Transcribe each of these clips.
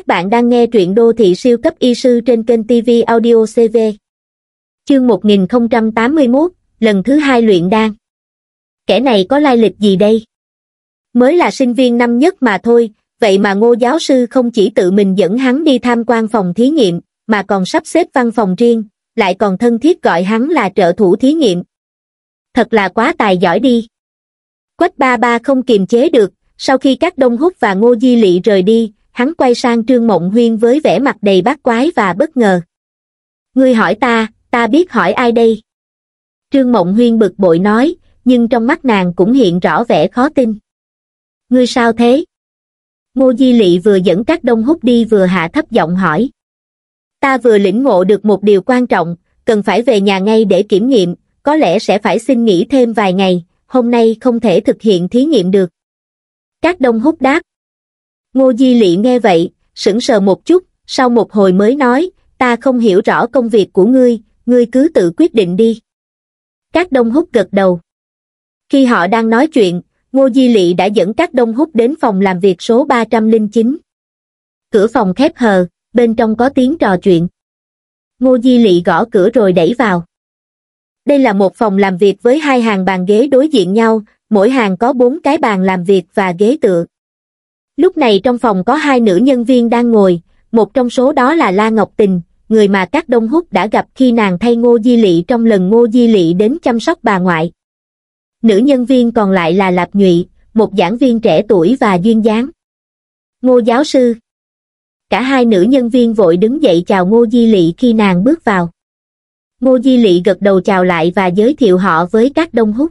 Các bạn đang nghe truyện đô thị siêu cấp y sư trên kênh TV Audio CV. Chương 1081, lần thứ hai luyện đan. Kẻ này có lai lịch gì đây? Mới là sinh viên năm nhất mà thôi, vậy mà ngô giáo sư không chỉ tự mình dẫn hắn đi tham quan phòng thí nghiệm, mà còn sắp xếp văn phòng riêng, lại còn thân thiết gọi hắn là trợ thủ thí nghiệm. Thật là quá tài giỏi đi. Quách ba ba không kiềm chế được, sau khi các đông hút và ngô di lị rời đi, hắn quay sang trương mộng huyên với vẻ mặt đầy bát quái và bất ngờ ngươi hỏi ta ta biết hỏi ai đây trương mộng huyên bực bội nói nhưng trong mắt nàng cũng hiện rõ vẻ khó tin ngươi sao thế ngô di lỵ vừa dẫn các đông hút đi vừa hạ thấp giọng hỏi ta vừa lĩnh ngộ được một điều quan trọng cần phải về nhà ngay để kiểm nghiệm có lẽ sẽ phải xin nghỉ thêm vài ngày hôm nay không thể thực hiện thí nghiệm được các đông hút đáp Ngô Di Lị nghe vậy, sững sờ một chút, sau một hồi mới nói, ta không hiểu rõ công việc của ngươi, ngươi cứ tự quyết định đi. Các đông hút gật đầu. Khi họ đang nói chuyện, Ngô Di Lị đã dẫn các đông hút đến phòng làm việc số 309. Cửa phòng khép hờ, bên trong có tiếng trò chuyện. Ngô Di Lị gõ cửa rồi đẩy vào. Đây là một phòng làm việc với hai hàng bàn ghế đối diện nhau, mỗi hàng có bốn cái bàn làm việc và ghế tựa. Lúc này trong phòng có hai nữ nhân viên đang ngồi, một trong số đó là La Ngọc Tình, người mà các đông húc đã gặp khi nàng thay Ngô Di Lị trong lần Ngô Di Lị đến chăm sóc bà ngoại. Nữ nhân viên còn lại là Lạp Nhụy, một giảng viên trẻ tuổi và duyên dáng. Ngô giáo sư Cả hai nữ nhân viên vội đứng dậy chào Ngô Di Lị khi nàng bước vào. Ngô Di Lị gật đầu chào lại và giới thiệu họ với các đông húc.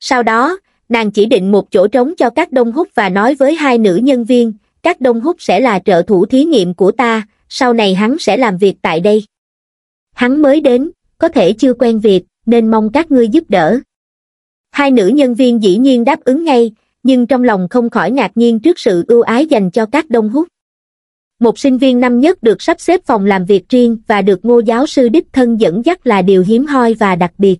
Sau đó, nàng chỉ định một chỗ trống cho các đông hút và nói với hai nữ nhân viên các đông hút sẽ là trợ thủ thí nghiệm của ta sau này hắn sẽ làm việc tại đây hắn mới đến có thể chưa quen việc nên mong các ngươi giúp đỡ hai nữ nhân viên dĩ nhiên đáp ứng ngay nhưng trong lòng không khỏi ngạc nhiên trước sự ưu ái dành cho các đông hút một sinh viên năm nhất được sắp xếp phòng làm việc riêng và được ngô giáo sư đích thân dẫn dắt là điều hiếm hoi và đặc biệt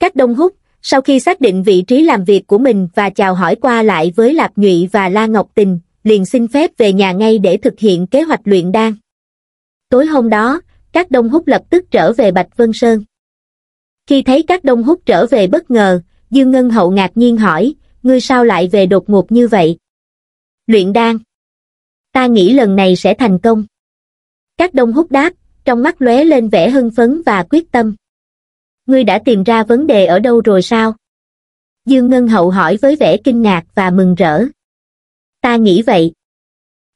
các đông hút sau khi xác định vị trí làm việc của mình và chào hỏi qua lại với lạp nhụy và la ngọc tình liền xin phép về nhà ngay để thực hiện kế hoạch luyện đan tối hôm đó các đông húc lập tức trở về bạch vân sơn khi thấy các đông húc trở về bất ngờ dương ngân hậu ngạc nhiên hỏi ngươi sao lại về đột ngột như vậy luyện đan ta nghĩ lần này sẽ thành công các đông húc đáp trong mắt lóe lên vẻ hưng phấn và quyết tâm ngươi đã tìm ra vấn đề ở đâu rồi sao? Dương Ngân Hậu hỏi với vẻ kinh ngạc và mừng rỡ. Ta nghĩ vậy.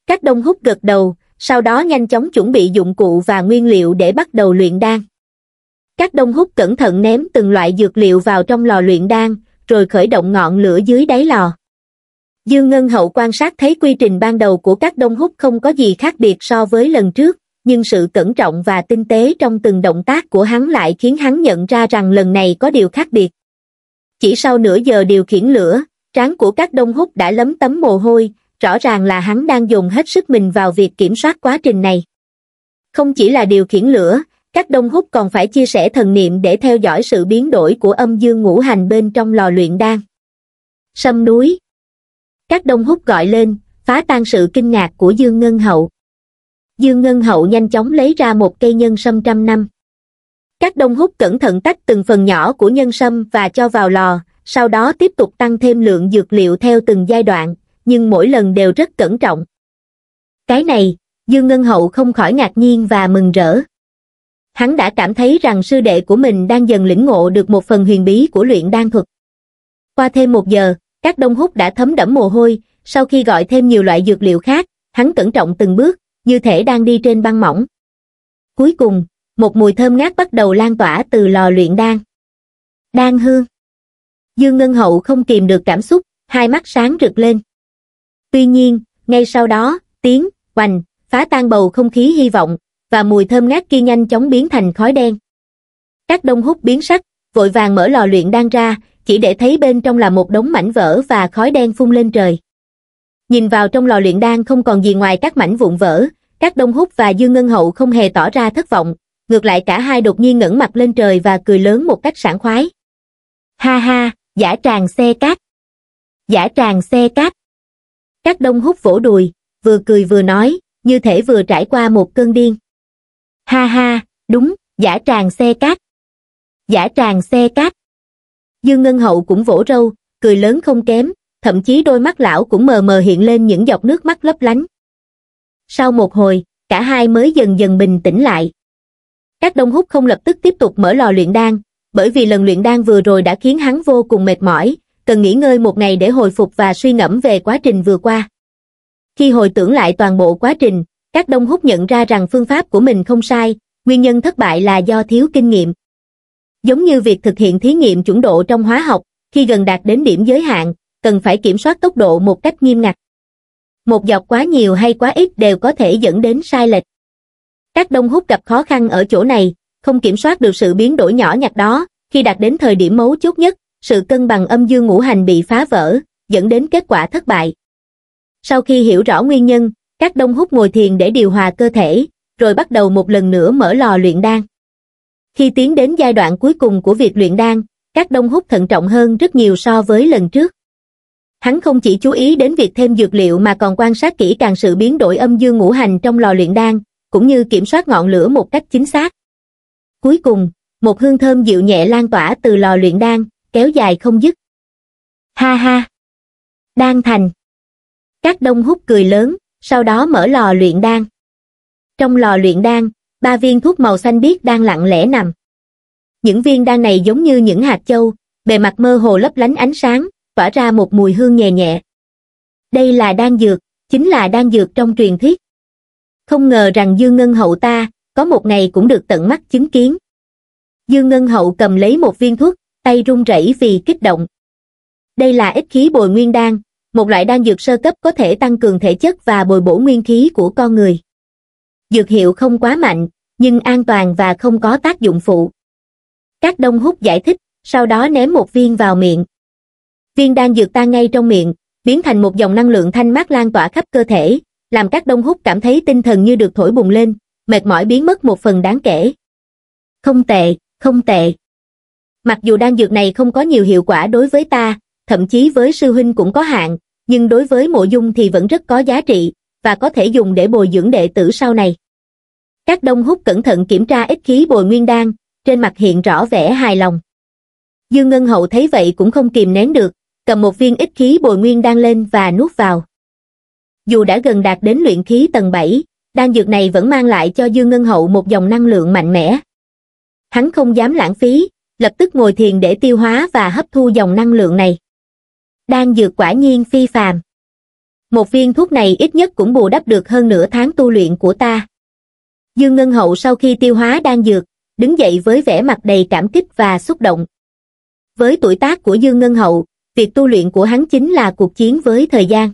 Các đông hút gật đầu, sau đó nhanh chóng chuẩn bị dụng cụ và nguyên liệu để bắt đầu luyện đan. Các đông hút cẩn thận ném từng loại dược liệu vào trong lò luyện đan, rồi khởi động ngọn lửa dưới đáy lò. Dương Ngân Hậu quan sát thấy quy trình ban đầu của các đông hút không có gì khác biệt so với lần trước nhưng sự cẩn trọng và tinh tế trong từng động tác của hắn lại khiến hắn nhận ra rằng lần này có điều khác biệt. Chỉ sau nửa giờ điều khiển lửa, trán của các đông hút đã lấm tấm mồ hôi, rõ ràng là hắn đang dùng hết sức mình vào việc kiểm soát quá trình này. Không chỉ là điều khiển lửa, các đông hút còn phải chia sẻ thần niệm để theo dõi sự biến đổi của âm dương ngũ hành bên trong lò luyện đan. Sâm núi Các đông hút gọi lên, phá tan sự kinh ngạc của Dương Ngân Hậu dương ngân hậu nhanh chóng lấy ra một cây nhân sâm trăm năm các đông hút cẩn thận tách từng phần nhỏ của nhân sâm và cho vào lò sau đó tiếp tục tăng thêm lượng dược liệu theo từng giai đoạn nhưng mỗi lần đều rất cẩn trọng cái này dương ngân hậu không khỏi ngạc nhiên và mừng rỡ hắn đã cảm thấy rằng sư đệ của mình đang dần lĩnh ngộ được một phần huyền bí của luyện đan thuật qua thêm một giờ các đông hút đã thấm đẫm mồ hôi sau khi gọi thêm nhiều loại dược liệu khác hắn cẩn trọng từng bước như thể đang đi trên băng mỏng. Cuối cùng, một mùi thơm ngát bắt đầu lan tỏa từ lò luyện đan. Đan hương. Dương Ngân Hậu không kìm được cảm xúc, hai mắt sáng rực lên. Tuy nhiên, ngay sau đó, tiếng, hoành, phá tan bầu không khí hy vọng, và mùi thơm ngát kia nhanh chóng biến thành khói đen. Các đông hút biến sắc, vội vàng mở lò luyện đan ra, chỉ để thấy bên trong là một đống mảnh vỡ và khói đen phun lên trời nhìn vào trong lò luyện đan không còn gì ngoài các mảnh vụn vỡ các đông húc và dương ngân hậu không hề tỏ ra thất vọng ngược lại cả hai đột nhiên ngẩng mặt lên trời và cười lớn một cách sảng khoái ha ha giả tràng xe cát giả tràng xe cát các đông húc vỗ đùi vừa cười vừa nói như thể vừa trải qua một cơn điên ha ha đúng giả tràng xe cát giả tràng xe cát dương ngân hậu cũng vỗ râu cười lớn không kém thậm chí đôi mắt lão cũng mờ mờ hiện lên những giọt nước mắt lấp lánh. Sau một hồi, cả hai mới dần dần bình tĩnh lại. Các đông hút không lập tức tiếp tục mở lò luyện đan, bởi vì lần luyện đan vừa rồi đã khiến hắn vô cùng mệt mỏi, cần nghỉ ngơi một ngày để hồi phục và suy ngẫm về quá trình vừa qua. Khi hồi tưởng lại toàn bộ quá trình, các đông hút nhận ra rằng phương pháp của mình không sai, nguyên nhân thất bại là do thiếu kinh nghiệm. Giống như việc thực hiện thí nghiệm chuẩn độ trong hóa học, khi gần đạt đến điểm giới hạn, cần phải kiểm soát tốc độ một cách nghiêm ngặt. Một giọt quá nhiều hay quá ít đều có thể dẫn đến sai lệch. Các đông hút gặp khó khăn ở chỗ này, không kiểm soát được sự biến đổi nhỏ nhặt đó, khi đạt đến thời điểm mấu chốt nhất, sự cân bằng âm dương ngũ hành bị phá vỡ, dẫn đến kết quả thất bại. Sau khi hiểu rõ nguyên nhân, các đông hút ngồi thiền để điều hòa cơ thể, rồi bắt đầu một lần nữa mở lò luyện đan. Khi tiến đến giai đoạn cuối cùng của việc luyện đan, các đông hút thận trọng hơn rất nhiều so với lần trước hắn không chỉ chú ý đến việc thêm dược liệu mà còn quan sát kỹ càng sự biến đổi âm dương ngũ hành trong lò luyện đan cũng như kiểm soát ngọn lửa một cách chính xác cuối cùng một hương thơm dịu nhẹ lan tỏa từ lò luyện đan kéo dài không dứt ha ha đan thành các đông hút cười lớn sau đó mở lò luyện đan trong lò luyện đan ba viên thuốc màu xanh biếc đang lặng lẽ nằm những viên đan này giống như những hạt châu bề mặt mơ hồ lấp lánh ánh sáng tỏa ra một mùi hương nhẹ nhẹ. Đây là đan dược, chính là đan dược trong truyền thuyết. Không ngờ rằng Dương Ngân Hậu ta, có một ngày cũng được tận mắt chứng kiến. Dương Ngân Hậu cầm lấy một viên thuốc, tay run rẩy vì kích động. Đây là ích khí bồi nguyên đan, một loại đan dược sơ cấp có thể tăng cường thể chất và bồi bổ nguyên khí của con người. Dược hiệu không quá mạnh, nhưng an toàn và không có tác dụng phụ. Các đông hút giải thích, sau đó ném một viên vào miệng. Viên đan dược tan ngay trong miệng, biến thành một dòng năng lượng thanh mát lan tỏa khắp cơ thể, làm các đông hút cảm thấy tinh thần như được thổi bùng lên, mệt mỏi biến mất một phần đáng kể. Không tệ, không tệ. Mặc dù đan dược này không có nhiều hiệu quả đối với ta, thậm chí với sư huynh cũng có hạn, nhưng đối với mộ dung thì vẫn rất có giá trị, và có thể dùng để bồi dưỡng đệ tử sau này. Các đông hút cẩn thận kiểm tra ít khí bồi nguyên đan, trên mặt hiện rõ vẻ hài lòng. Dương Ngân Hậu thấy vậy cũng không kìm nén được, cầm một viên ít khí bồi nguyên đan lên và nuốt vào. Dù đã gần đạt đến luyện khí tầng 7, đan dược này vẫn mang lại cho Dương Ngân Hậu một dòng năng lượng mạnh mẽ. Hắn không dám lãng phí, lập tức ngồi thiền để tiêu hóa và hấp thu dòng năng lượng này. Đan dược quả nhiên phi phàm. Một viên thuốc này ít nhất cũng bù đắp được hơn nửa tháng tu luyện của ta. Dương Ngân Hậu sau khi tiêu hóa đan dược, đứng dậy với vẻ mặt đầy cảm kích và xúc động. Với tuổi tác của Dương Ngân Hậu, việc tu luyện của hắn chính là cuộc chiến với thời gian.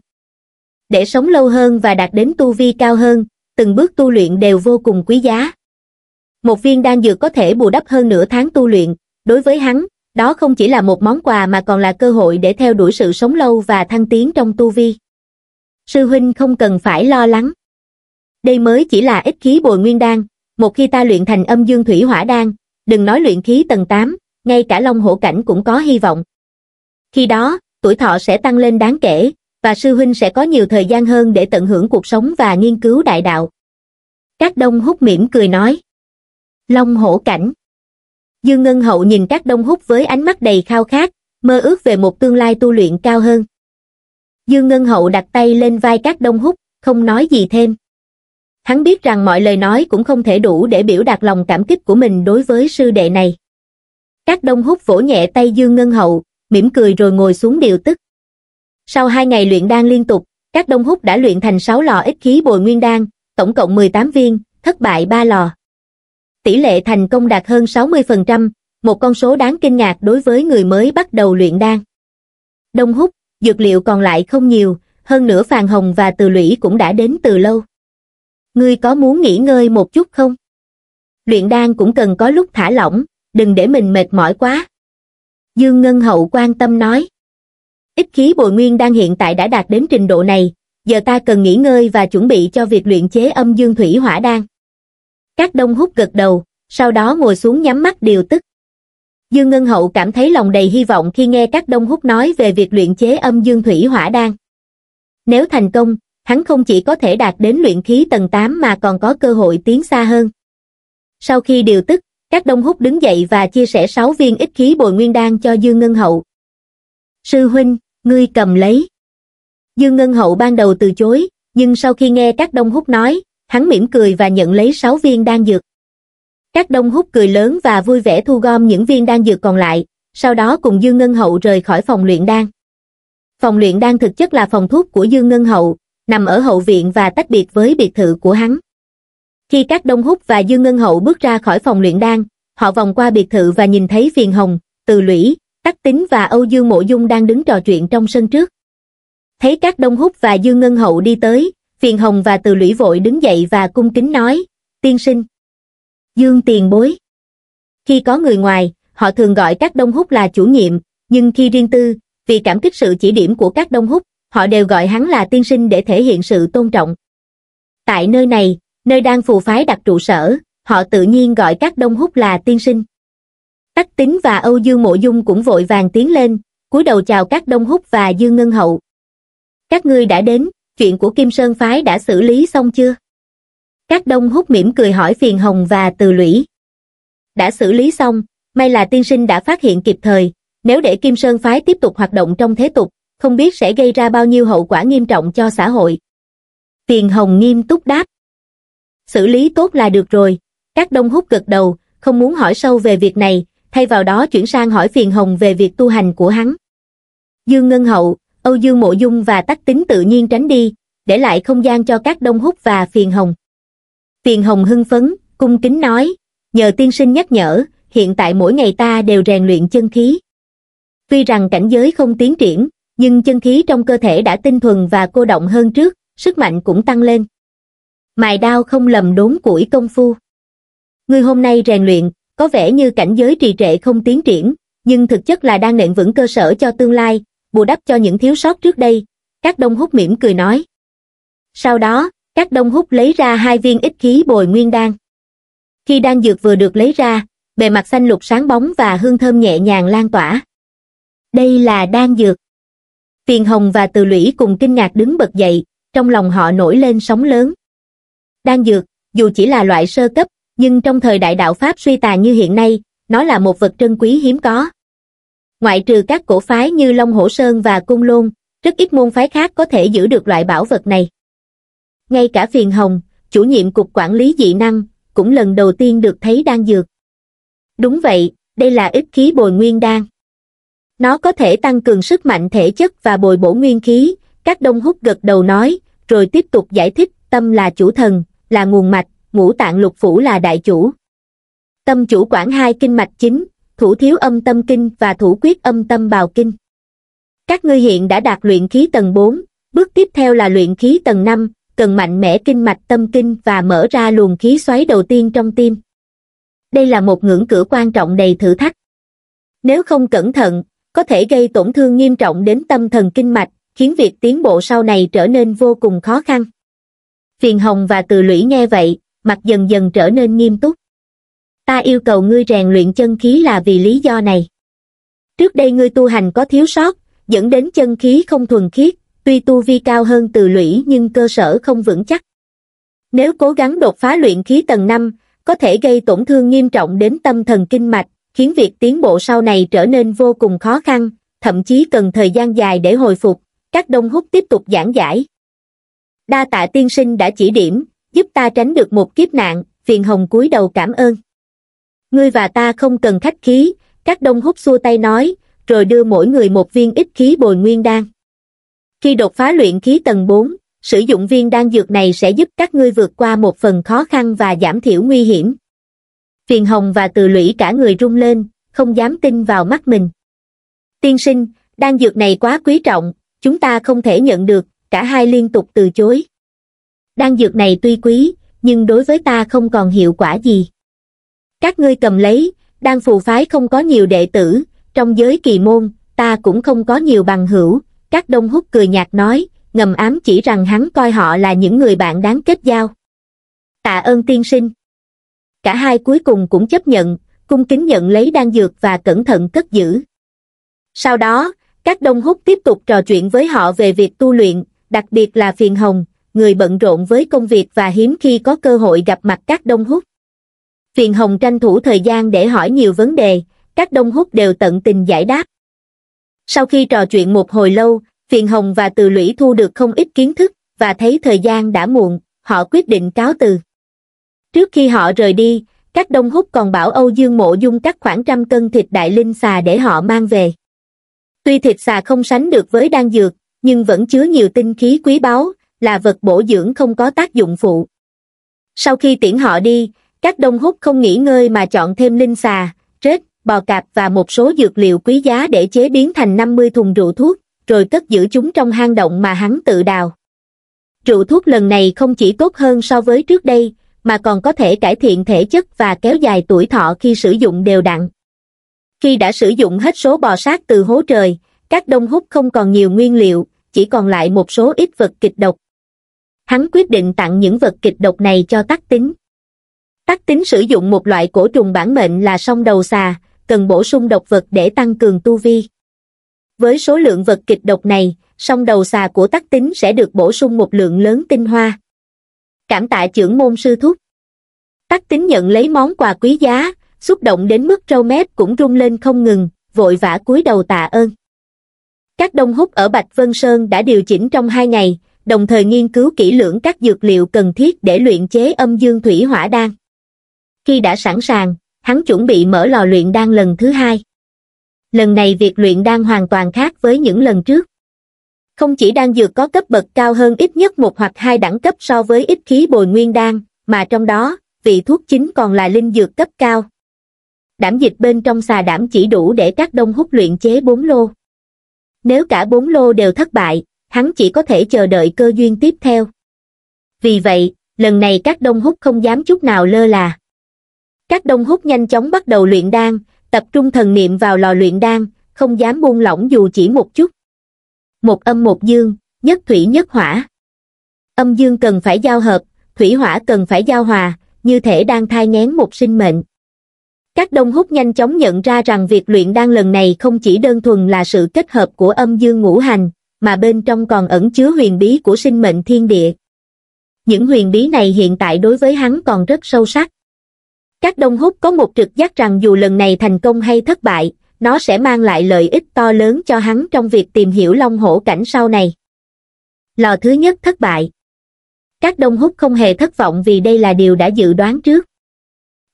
Để sống lâu hơn và đạt đến tu vi cao hơn, từng bước tu luyện đều vô cùng quý giá. Một viên đan dược có thể bù đắp hơn nửa tháng tu luyện, đối với hắn, đó không chỉ là một món quà mà còn là cơ hội để theo đuổi sự sống lâu và thăng tiến trong tu vi. Sư huynh không cần phải lo lắng. Đây mới chỉ là ít khí bồi nguyên đan, một khi ta luyện thành âm dương thủy hỏa đan, đừng nói luyện khí tầng 8, ngay cả long hổ cảnh cũng có hy vọng khi đó tuổi thọ sẽ tăng lên đáng kể và sư huynh sẽ có nhiều thời gian hơn để tận hưởng cuộc sống và nghiên cứu đại đạo các đông hút mỉm cười nói long hổ cảnh dương ngân hậu nhìn các đông hút với ánh mắt đầy khao khát mơ ước về một tương lai tu luyện cao hơn dương ngân hậu đặt tay lên vai các đông hút không nói gì thêm hắn biết rằng mọi lời nói cũng không thể đủ để biểu đạt lòng cảm kích của mình đối với sư đệ này các đông hút vỗ nhẹ tay dương ngân hậu mỉm cười rồi ngồi xuống điều tức. Sau hai ngày luyện đan liên tục, các đông húc đã luyện thành 6 lò ít khí bồi nguyên đan, tổng cộng 18 viên, thất bại 3 lò. Tỷ lệ thành công đạt hơn 60%, một con số đáng kinh ngạc đối với người mới bắt đầu luyện đan. Đông húc, dược liệu còn lại không nhiều, hơn nữa Phàn Hồng và Từ Lũy cũng đã đến từ lâu. Ngươi có muốn nghỉ ngơi một chút không? Luyện đan cũng cần có lúc thả lỏng, đừng để mình mệt mỏi quá dương ngân hậu quan tâm nói ít khí bồi nguyên đang hiện tại đã đạt đến trình độ này giờ ta cần nghỉ ngơi và chuẩn bị cho việc luyện chế âm dương thủy hỏa đan các đông hút gật đầu sau đó ngồi xuống nhắm mắt điều tức dương ngân hậu cảm thấy lòng đầy hy vọng khi nghe các đông hút nói về việc luyện chế âm dương thủy hỏa đan nếu thành công hắn không chỉ có thể đạt đến luyện khí tầng 8 mà còn có cơ hội tiến xa hơn sau khi điều tức các đông hút đứng dậy và chia sẻ 6 viên ít khí bồi nguyên đan cho Dương Ngân Hậu. Sư huynh, ngươi cầm lấy. Dương Ngân Hậu ban đầu từ chối, nhưng sau khi nghe các đông hút nói, hắn mỉm cười và nhận lấy 6 viên đan dược. Các đông hút cười lớn và vui vẻ thu gom những viên đan dược còn lại, sau đó cùng Dương Ngân Hậu rời khỏi phòng luyện đan. Phòng luyện đan thực chất là phòng thuốc của Dương Ngân Hậu, nằm ở hậu viện và tách biệt với biệt thự của hắn khi các đông húc và dương ngân hậu bước ra khỏi phòng luyện đan họ vòng qua biệt thự và nhìn thấy phiền hồng từ lũy tắc tính và âu dương mộ dung đang đứng trò chuyện trong sân trước thấy các đông húc và dương ngân hậu đi tới phiền hồng và từ lũy vội đứng dậy và cung kính nói tiên sinh dương tiền bối khi có người ngoài họ thường gọi các đông húc là chủ nhiệm nhưng khi riêng tư vì cảm kích sự chỉ điểm của các đông húc họ đều gọi hắn là tiên sinh để thể hiện sự tôn trọng tại nơi này nơi đang phù phái đặt trụ sở, họ tự nhiên gọi các đông húc là tiên sinh. Tắc Tín và Âu Dương Mộ Dung cũng vội vàng tiến lên, cúi đầu chào các đông húc và Dương Ngân Hậu. Các ngươi đã đến, chuyện của Kim Sơn Phái đã xử lý xong chưa? Các đông húc mỉm cười hỏi phiền hồng và từ lũy. Đã xử lý xong, may là tiên sinh đã phát hiện kịp thời, nếu để Kim Sơn Phái tiếp tục hoạt động trong thế tục, không biết sẽ gây ra bao nhiêu hậu quả nghiêm trọng cho xã hội. Tiền Hồng nghiêm túc đáp xử lý tốt là được rồi. Các đông hút gật đầu, không muốn hỏi sâu về việc này, thay vào đó chuyển sang hỏi phiền hồng về việc tu hành của hắn. Dương Ngân Hậu, Âu Dương Mộ Dung và Tắc Tính tự nhiên tránh đi, để lại không gian cho các đông hút và phiền hồng. Phiền hồng hưng phấn, cung kính nói, nhờ tiên sinh nhắc nhở, hiện tại mỗi ngày ta đều rèn luyện chân khí. Tuy rằng cảnh giới không tiến triển, nhưng chân khí trong cơ thể đã tinh thuần và cô động hơn trước, sức mạnh cũng tăng lên mài đao không lầm đốn củi công phu. Ngươi hôm nay rèn luyện, có vẻ như cảnh giới trì trệ không tiến triển, nhưng thực chất là đang nện vững cơ sở cho tương lai, bù đắp cho những thiếu sót trước đây. Các đông hút mỉm cười nói. Sau đó, các đông hút lấy ra hai viên ít khí bồi nguyên đan. Khi đan dược vừa được lấy ra, bề mặt xanh lục sáng bóng và hương thơm nhẹ nhàng lan tỏa. Đây là đan dược. Phiền Hồng và Từ Lũy cùng kinh ngạc đứng bật dậy, trong lòng họ nổi lên sóng lớn đan dược, dù chỉ là loại sơ cấp, nhưng trong thời đại đạo Pháp suy tàn như hiện nay, nó là một vật trân quý hiếm có. Ngoại trừ các cổ phái như Long Hổ Sơn và Cung Lôn, rất ít môn phái khác có thể giữ được loại bảo vật này. Ngay cả phiền hồng, chủ nhiệm cục quản lý dị năng, cũng lần đầu tiên được thấy đan dược. Đúng vậy, đây là ít khí bồi nguyên đan. Nó có thể tăng cường sức mạnh thể chất và bồi bổ nguyên khí, các đông hút gật đầu nói, rồi tiếp tục giải thích tâm là chủ thần, là nguồn mạch, ngũ tạng lục phủ là đại chủ. Tâm chủ quản hai kinh mạch chính, thủ thiếu âm tâm kinh và thủ quyết âm tâm bào kinh. Các ngươi hiện đã đạt luyện khí tầng 4, bước tiếp theo là luyện khí tầng 5, cần mạnh mẽ kinh mạch tâm kinh và mở ra luồng khí xoáy đầu tiên trong tim. Đây là một ngưỡng cửa quan trọng đầy thử thách. Nếu không cẩn thận, có thể gây tổn thương nghiêm trọng đến tâm thần kinh mạch, khiến việc tiến bộ sau này trở nên vô cùng khó khăn. Phiền Hồng và Từ Lũy nghe vậy, mặt dần dần trở nên nghiêm túc. Ta yêu cầu ngươi rèn luyện chân khí là vì lý do này. Trước đây ngươi tu hành có thiếu sót, dẫn đến chân khí không thuần khiết, tuy tu vi cao hơn Từ Lũy nhưng cơ sở không vững chắc. Nếu cố gắng đột phá luyện khí tầng 5, có thể gây tổn thương nghiêm trọng đến tâm thần kinh mạch, khiến việc tiến bộ sau này trở nên vô cùng khó khăn, thậm chí cần thời gian dài để hồi phục. Các đông hút tiếp tục giảng giải đa tạ tiên sinh đã chỉ điểm giúp ta tránh được một kiếp nạn phiền hồng cúi đầu cảm ơn ngươi và ta không cần khách khí các đông hút xua tay nói rồi đưa mỗi người một viên ít khí bồi nguyên đan khi đột phá luyện khí tầng bốn sử dụng viên đan dược này sẽ giúp các ngươi vượt qua một phần khó khăn và giảm thiểu nguy hiểm phiền hồng và từ lũy cả người rung lên không dám tin vào mắt mình tiên sinh đan dược này quá quý trọng chúng ta không thể nhận được cả hai liên tục từ chối. Đan dược này tuy quý, nhưng đối với ta không còn hiệu quả gì. Các ngươi cầm lấy, đan phù phái không có nhiều đệ tử, trong giới kỳ môn, ta cũng không có nhiều bằng hữu, các đông hút cười nhạt nói, ngầm ám chỉ rằng hắn coi họ là những người bạn đáng kết giao. Tạ ơn tiên sinh. Cả hai cuối cùng cũng chấp nhận, cung kính nhận lấy đan dược và cẩn thận cất giữ. Sau đó, các đông hút tiếp tục trò chuyện với họ về việc tu luyện, đặc biệt là phiền hồng, người bận rộn với công việc và hiếm khi có cơ hội gặp mặt các đông hút. Phiền hồng tranh thủ thời gian để hỏi nhiều vấn đề, các đông hút đều tận tình giải đáp. Sau khi trò chuyện một hồi lâu, phiền hồng và từ lũy thu được không ít kiến thức, và thấy thời gian đã muộn, họ quyết định cáo từ. Trước khi họ rời đi, các đông hút còn bảo Âu Dương Mộ Dung các khoảng trăm cân thịt đại linh xà để họ mang về. Tuy thịt xà không sánh được với đan dược, nhưng vẫn chứa nhiều tinh khí quý báu là vật bổ dưỡng không có tác dụng phụ sau khi tiễn họ đi các đông hút không nghỉ ngơi mà chọn thêm linh xà rết bò cạp và một số dược liệu quý giá để chế biến thành 50 thùng rượu thuốc rồi cất giữ chúng trong hang động mà hắn tự đào rượu thuốc lần này không chỉ tốt hơn so với trước đây mà còn có thể cải thiện thể chất và kéo dài tuổi thọ khi sử dụng đều đặn khi đã sử dụng hết số bò sát từ hố trời các đông hút không còn nhiều nguyên liệu chỉ còn lại một số ít vật kịch độc. Hắn quyết định tặng những vật kịch độc này cho tắc tính. Tắc tính sử dụng một loại cổ trùng bản mệnh là song đầu xà, cần bổ sung độc vật để tăng cường tu vi. Với số lượng vật kịch độc này, song đầu xà của tắc tính sẽ được bổ sung một lượng lớn tinh hoa. Cảm tạ trưởng môn sư thúc. Tắc tính nhận lấy món quà quý giá, xúc động đến mức râu mép cũng rung lên không ngừng, vội vã cúi đầu tạ ơn. Các đông hút ở Bạch Vân Sơn đã điều chỉnh trong hai ngày, đồng thời nghiên cứu kỹ lưỡng các dược liệu cần thiết để luyện chế âm dương thủy hỏa đan. Khi đã sẵn sàng, hắn chuẩn bị mở lò luyện đan lần thứ hai. Lần này việc luyện đan hoàn toàn khác với những lần trước. Không chỉ đan dược có cấp bậc cao hơn ít nhất một hoặc hai đẳng cấp so với ít khí bồi nguyên đan, mà trong đó, vị thuốc chính còn là linh dược cấp cao. Đảm dịch bên trong xà đảm chỉ đủ để các đông hút luyện chế bốn lô. Nếu cả bốn lô đều thất bại, hắn chỉ có thể chờ đợi cơ duyên tiếp theo. Vì vậy, lần này các đông hút không dám chút nào lơ là. Các đông hút nhanh chóng bắt đầu luyện đan, tập trung thần niệm vào lò luyện đan, không dám buông lỏng dù chỉ một chút. Một âm một dương, nhất thủy nhất hỏa. Âm dương cần phải giao hợp, thủy hỏa cần phải giao hòa, như thể đang thai ngén một sinh mệnh các đông hút nhanh chóng nhận ra rằng việc luyện đan lần này không chỉ đơn thuần là sự kết hợp của âm dương ngũ hành, mà bên trong còn ẩn chứa huyền bí của sinh mệnh thiên địa. Những huyền bí này hiện tại đối với hắn còn rất sâu sắc. Các đông hút có một trực giác rằng dù lần này thành công hay thất bại, nó sẽ mang lại lợi ích to lớn cho hắn trong việc tìm hiểu long hổ cảnh sau này. Lò thứ nhất thất bại. Các đông hút không hề thất vọng vì đây là điều đã dự đoán trước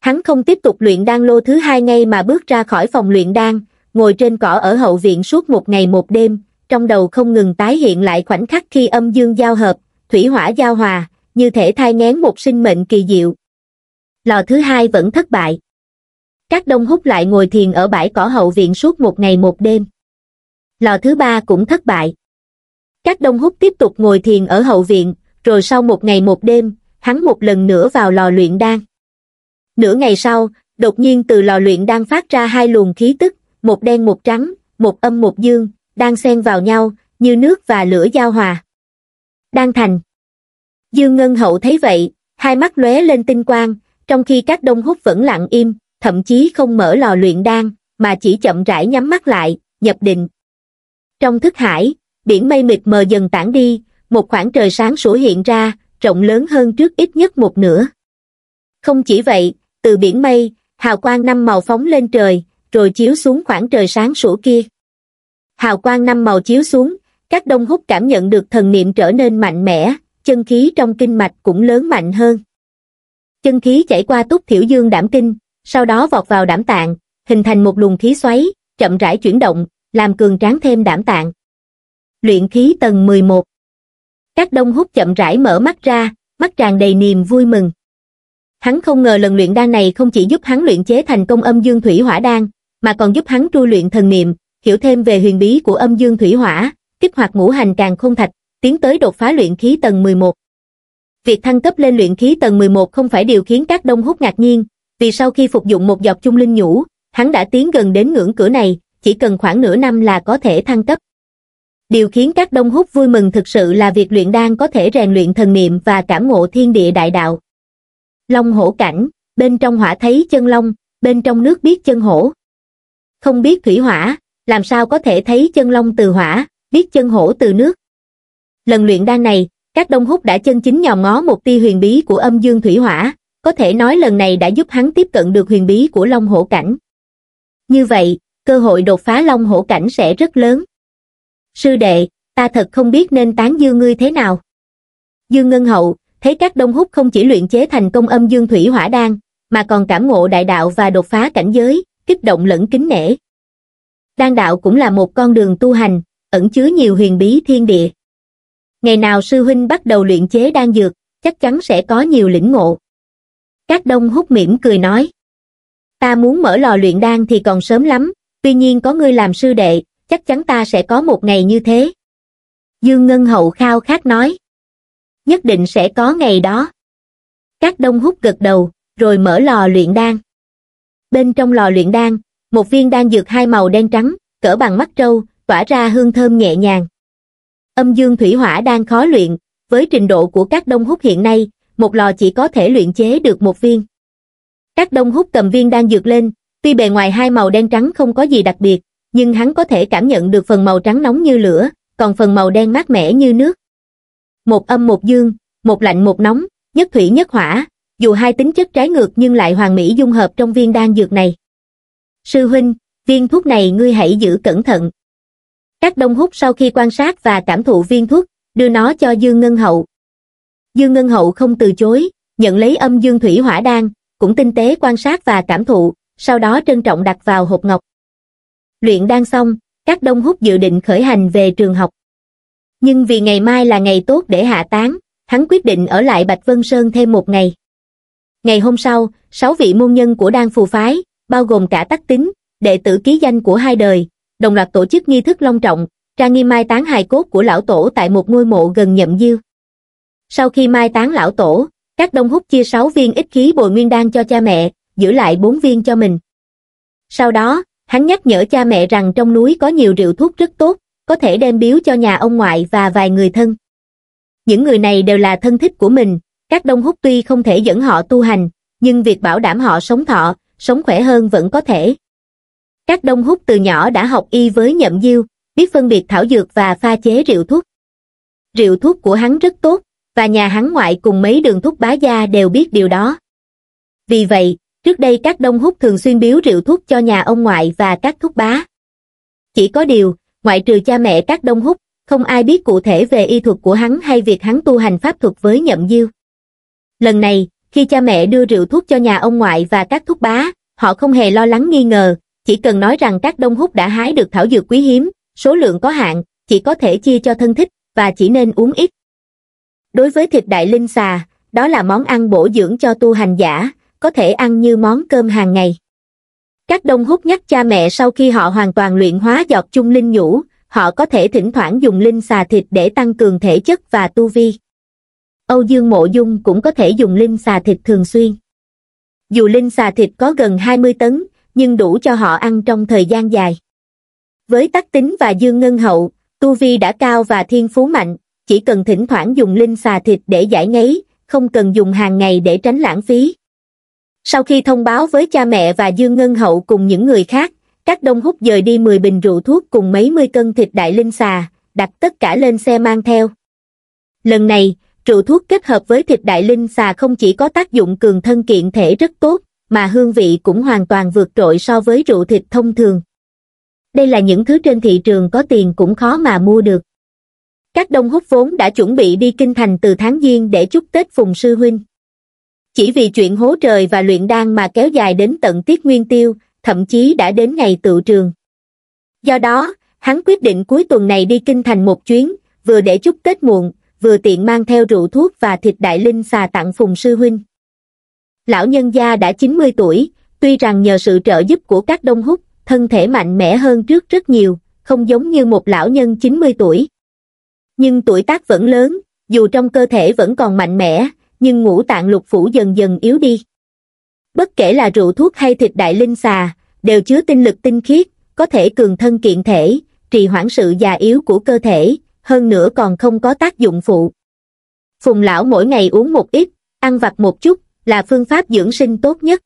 hắn không tiếp tục luyện đan lô thứ hai ngay mà bước ra khỏi phòng luyện đan ngồi trên cỏ ở hậu viện suốt một ngày một đêm trong đầu không ngừng tái hiện lại khoảnh khắc khi âm dương giao hợp thủy hỏa giao hòa như thể thai ngén một sinh mệnh kỳ diệu lò thứ hai vẫn thất bại các đông hút lại ngồi thiền ở bãi cỏ hậu viện suốt một ngày một đêm lò thứ ba cũng thất bại các đông hút tiếp tục ngồi thiền ở hậu viện rồi sau một ngày một đêm hắn một lần nữa vào lò luyện đan nửa ngày sau đột nhiên từ lò luyện đang phát ra hai luồng khí tức một đen một trắng một âm một dương đang xen vào nhau như nước và lửa giao hòa đang thành dương ngân hậu thấy vậy hai mắt lóe lên tinh quang trong khi các đông hút vẫn lặng im thậm chí không mở lò luyện đan mà chỉ chậm rãi nhắm mắt lại nhập định trong thức hải biển mây mịt mờ dần tản đi một khoảng trời sáng sủa hiện ra rộng lớn hơn trước ít nhất một nửa không chỉ vậy từ biển mây, hào quang năm màu phóng lên trời, rồi chiếu xuống khoảng trời sáng sủa kia. Hào quang năm màu chiếu xuống, các đông hút cảm nhận được thần niệm trở nên mạnh mẽ, chân khí trong kinh mạch cũng lớn mạnh hơn. Chân khí chảy qua túc thiểu dương đảm kinh, sau đó vọt vào đảm tạng, hình thành một luồng khí xoáy, chậm rãi chuyển động, làm cường tráng thêm đảm tạng. Luyện khí tầng 11 Các đông hút chậm rãi mở mắt ra, mắt tràn đầy niềm vui mừng hắn không ngờ lần luyện đan này không chỉ giúp hắn luyện chế thành công âm dương thủy hỏa đan, mà còn giúp hắn tu luyện thần niệm, hiểu thêm về huyền bí của âm dương thủy hỏa, kích hoạt ngũ hành càng không thạch, tiến tới đột phá luyện khí tầng 11. Việc thăng cấp lên luyện khí tầng 11 không phải điều khiến các đông hút ngạc nhiên, vì sau khi phục dụng một giọt trung linh nhũ, hắn đã tiến gần đến ngưỡng cửa này, chỉ cần khoảng nửa năm là có thể thăng cấp. Điều khiến các đông hút vui mừng thực sự là việc luyện đan có thể rèn luyện thần niệm và cảm ngộ thiên địa đại đạo. Long hổ cảnh, bên trong hỏa thấy chân long, bên trong nước biết chân hổ. Không biết thủy hỏa, làm sao có thể thấy chân long từ hỏa, biết chân hổ từ nước. Lần luyện đan này, các đông húc đã chân chính nhòm ngó một tia huyền bí của âm dương thủy hỏa, có thể nói lần này đã giúp hắn tiếp cận được huyền bí của long hổ cảnh. Như vậy, cơ hội đột phá long hổ cảnh sẽ rất lớn. Sư đệ, ta thật không biết nên tán dương ngươi thế nào. Dương Ngân Hậu, thấy các đông hút không chỉ luyện chế thành công âm dương thủy hỏa đan, mà còn cảm ngộ đại đạo và đột phá cảnh giới, kích động lẫn kính nể. Đan đạo cũng là một con đường tu hành, ẩn chứa nhiều huyền bí thiên địa. Ngày nào sư huynh bắt đầu luyện chế đan dược, chắc chắn sẽ có nhiều lĩnh ngộ. Các đông hút mỉm cười nói. Ta muốn mở lò luyện đan thì còn sớm lắm, tuy nhiên có ngươi làm sư đệ, chắc chắn ta sẽ có một ngày như thế. Dương Ngân Hậu khao khát nói nhất định sẽ có ngày đó. Các đông hút gật đầu, rồi mở lò luyện đan. Bên trong lò luyện đan, một viên đan dược hai màu đen trắng, cỡ bằng mắt trâu, tỏa ra hương thơm nhẹ nhàng. Âm dương thủy hỏa đan khó luyện, với trình độ của các đông hút hiện nay, một lò chỉ có thể luyện chế được một viên. Các đông hút cầm viên đan dược lên, tuy bề ngoài hai màu đen trắng không có gì đặc biệt, nhưng hắn có thể cảm nhận được phần màu trắng nóng như lửa, còn phần màu đen mát mẻ như nước một âm một dương, một lạnh một nóng, nhất thủy nhất hỏa, dù hai tính chất trái ngược nhưng lại hoàn mỹ dung hợp trong viên đan dược này. Sư huynh, viên thuốc này ngươi hãy giữ cẩn thận. Các đông hút sau khi quan sát và cảm thụ viên thuốc, đưa nó cho Dương Ngân Hậu. Dương Ngân Hậu không từ chối, nhận lấy âm dương thủy hỏa đan, cũng tinh tế quan sát và cảm thụ, sau đó trân trọng đặt vào hộp ngọc. Luyện đan xong, các đông hút dự định khởi hành về trường học nhưng vì ngày mai là ngày tốt để hạ tán hắn quyết định ở lại bạch vân sơn thêm một ngày ngày hôm sau sáu vị môn nhân của đan phù phái bao gồm cả tắc tính đệ tử ký danh của hai đời đồng loạt tổ chức nghi thức long trọng ra nghi mai tán hài cốt của lão tổ tại một ngôi mộ gần nhậm diêu sau khi mai tán lão tổ các đông húc chia sáu viên ít khí bồi nguyên đan cho cha mẹ giữ lại bốn viên cho mình sau đó hắn nhắc nhở cha mẹ rằng trong núi có nhiều rượu thuốc rất tốt có thể đem biếu cho nhà ông ngoại và vài người thân. Những người này đều là thân thích của mình, các đông húc tuy không thể dẫn họ tu hành, nhưng việc bảo đảm họ sống thọ, sống khỏe hơn vẫn có thể. Các đông húc từ nhỏ đã học y với nhậm diêu, biết phân biệt thảo dược và pha chế rượu thuốc. Rượu thuốc của hắn rất tốt, và nhà hắn ngoại cùng mấy đường thuốc bá gia đều biết điều đó. Vì vậy, trước đây các đông hút thường xuyên biếu rượu thuốc cho nhà ông ngoại và các thuốc bá. Chỉ có điều, ngoại trừ cha mẹ các đông húc, không ai biết cụ thể về y thuật của hắn hay việc hắn tu hành pháp thuật với nhậm diêu. Lần này, khi cha mẹ đưa rượu thuốc cho nhà ông ngoại và các thúc bá, họ không hề lo lắng nghi ngờ, chỉ cần nói rằng các đông húc đã hái được thảo dược quý hiếm, số lượng có hạn, chỉ có thể chia cho thân thích và chỉ nên uống ít. Đối với thịt đại linh xà, đó là món ăn bổ dưỡng cho tu hành giả, có thể ăn như món cơm hàng ngày. Các đông hút nhắc cha mẹ sau khi họ hoàn toàn luyện hóa giọt chung linh nhũ, họ có thể thỉnh thoảng dùng linh xà thịt để tăng cường thể chất và tu vi. Âu Dương Mộ Dung cũng có thể dùng linh xà thịt thường xuyên. Dù linh xà thịt có gần 20 tấn, nhưng đủ cho họ ăn trong thời gian dài. Với tắc tính và dương ngân hậu, tu vi đã cao và thiên phú mạnh, chỉ cần thỉnh thoảng dùng linh xà thịt để giải ngấy, không cần dùng hàng ngày để tránh lãng phí, sau khi thông báo với cha mẹ và dương ngân hậu cùng những người khác các đông hút dời đi mười bình rượu thuốc cùng mấy mươi cân thịt đại linh xà đặt tất cả lên xe mang theo lần này rượu thuốc kết hợp với thịt đại linh xà không chỉ có tác dụng cường thân kiện thể rất tốt mà hương vị cũng hoàn toàn vượt trội so với rượu thịt thông thường đây là những thứ trên thị trường có tiền cũng khó mà mua được các đông hút vốn đã chuẩn bị đi kinh thành từ tháng giêng để chúc tết phùng sư huynh chỉ vì chuyện hố trời và luyện đan mà kéo dài đến tận tiết nguyên tiêu, thậm chí đã đến ngày tự trường. Do đó, hắn quyết định cuối tuần này đi kinh thành một chuyến, vừa để chúc Tết muộn, vừa tiện mang theo rượu thuốc và thịt đại linh xà tặng Phùng Sư Huynh. Lão nhân gia đã 90 tuổi, tuy rằng nhờ sự trợ giúp của các đông húc, thân thể mạnh mẽ hơn trước rất nhiều, không giống như một lão nhân 90 tuổi. Nhưng tuổi tác vẫn lớn, dù trong cơ thể vẫn còn mạnh mẽ, nhưng ngũ tạng lục phủ dần dần yếu đi. Bất kể là rượu thuốc hay thịt đại linh xà, đều chứa tinh lực tinh khiết, có thể cường thân kiện thể, trì hoãn sự già yếu của cơ thể, hơn nữa còn không có tác dụng phụ. Phùng lão mỗi ngày uống một ít, ăn vặt một chút, là phương pháp dưỡng sinh tốt nhất.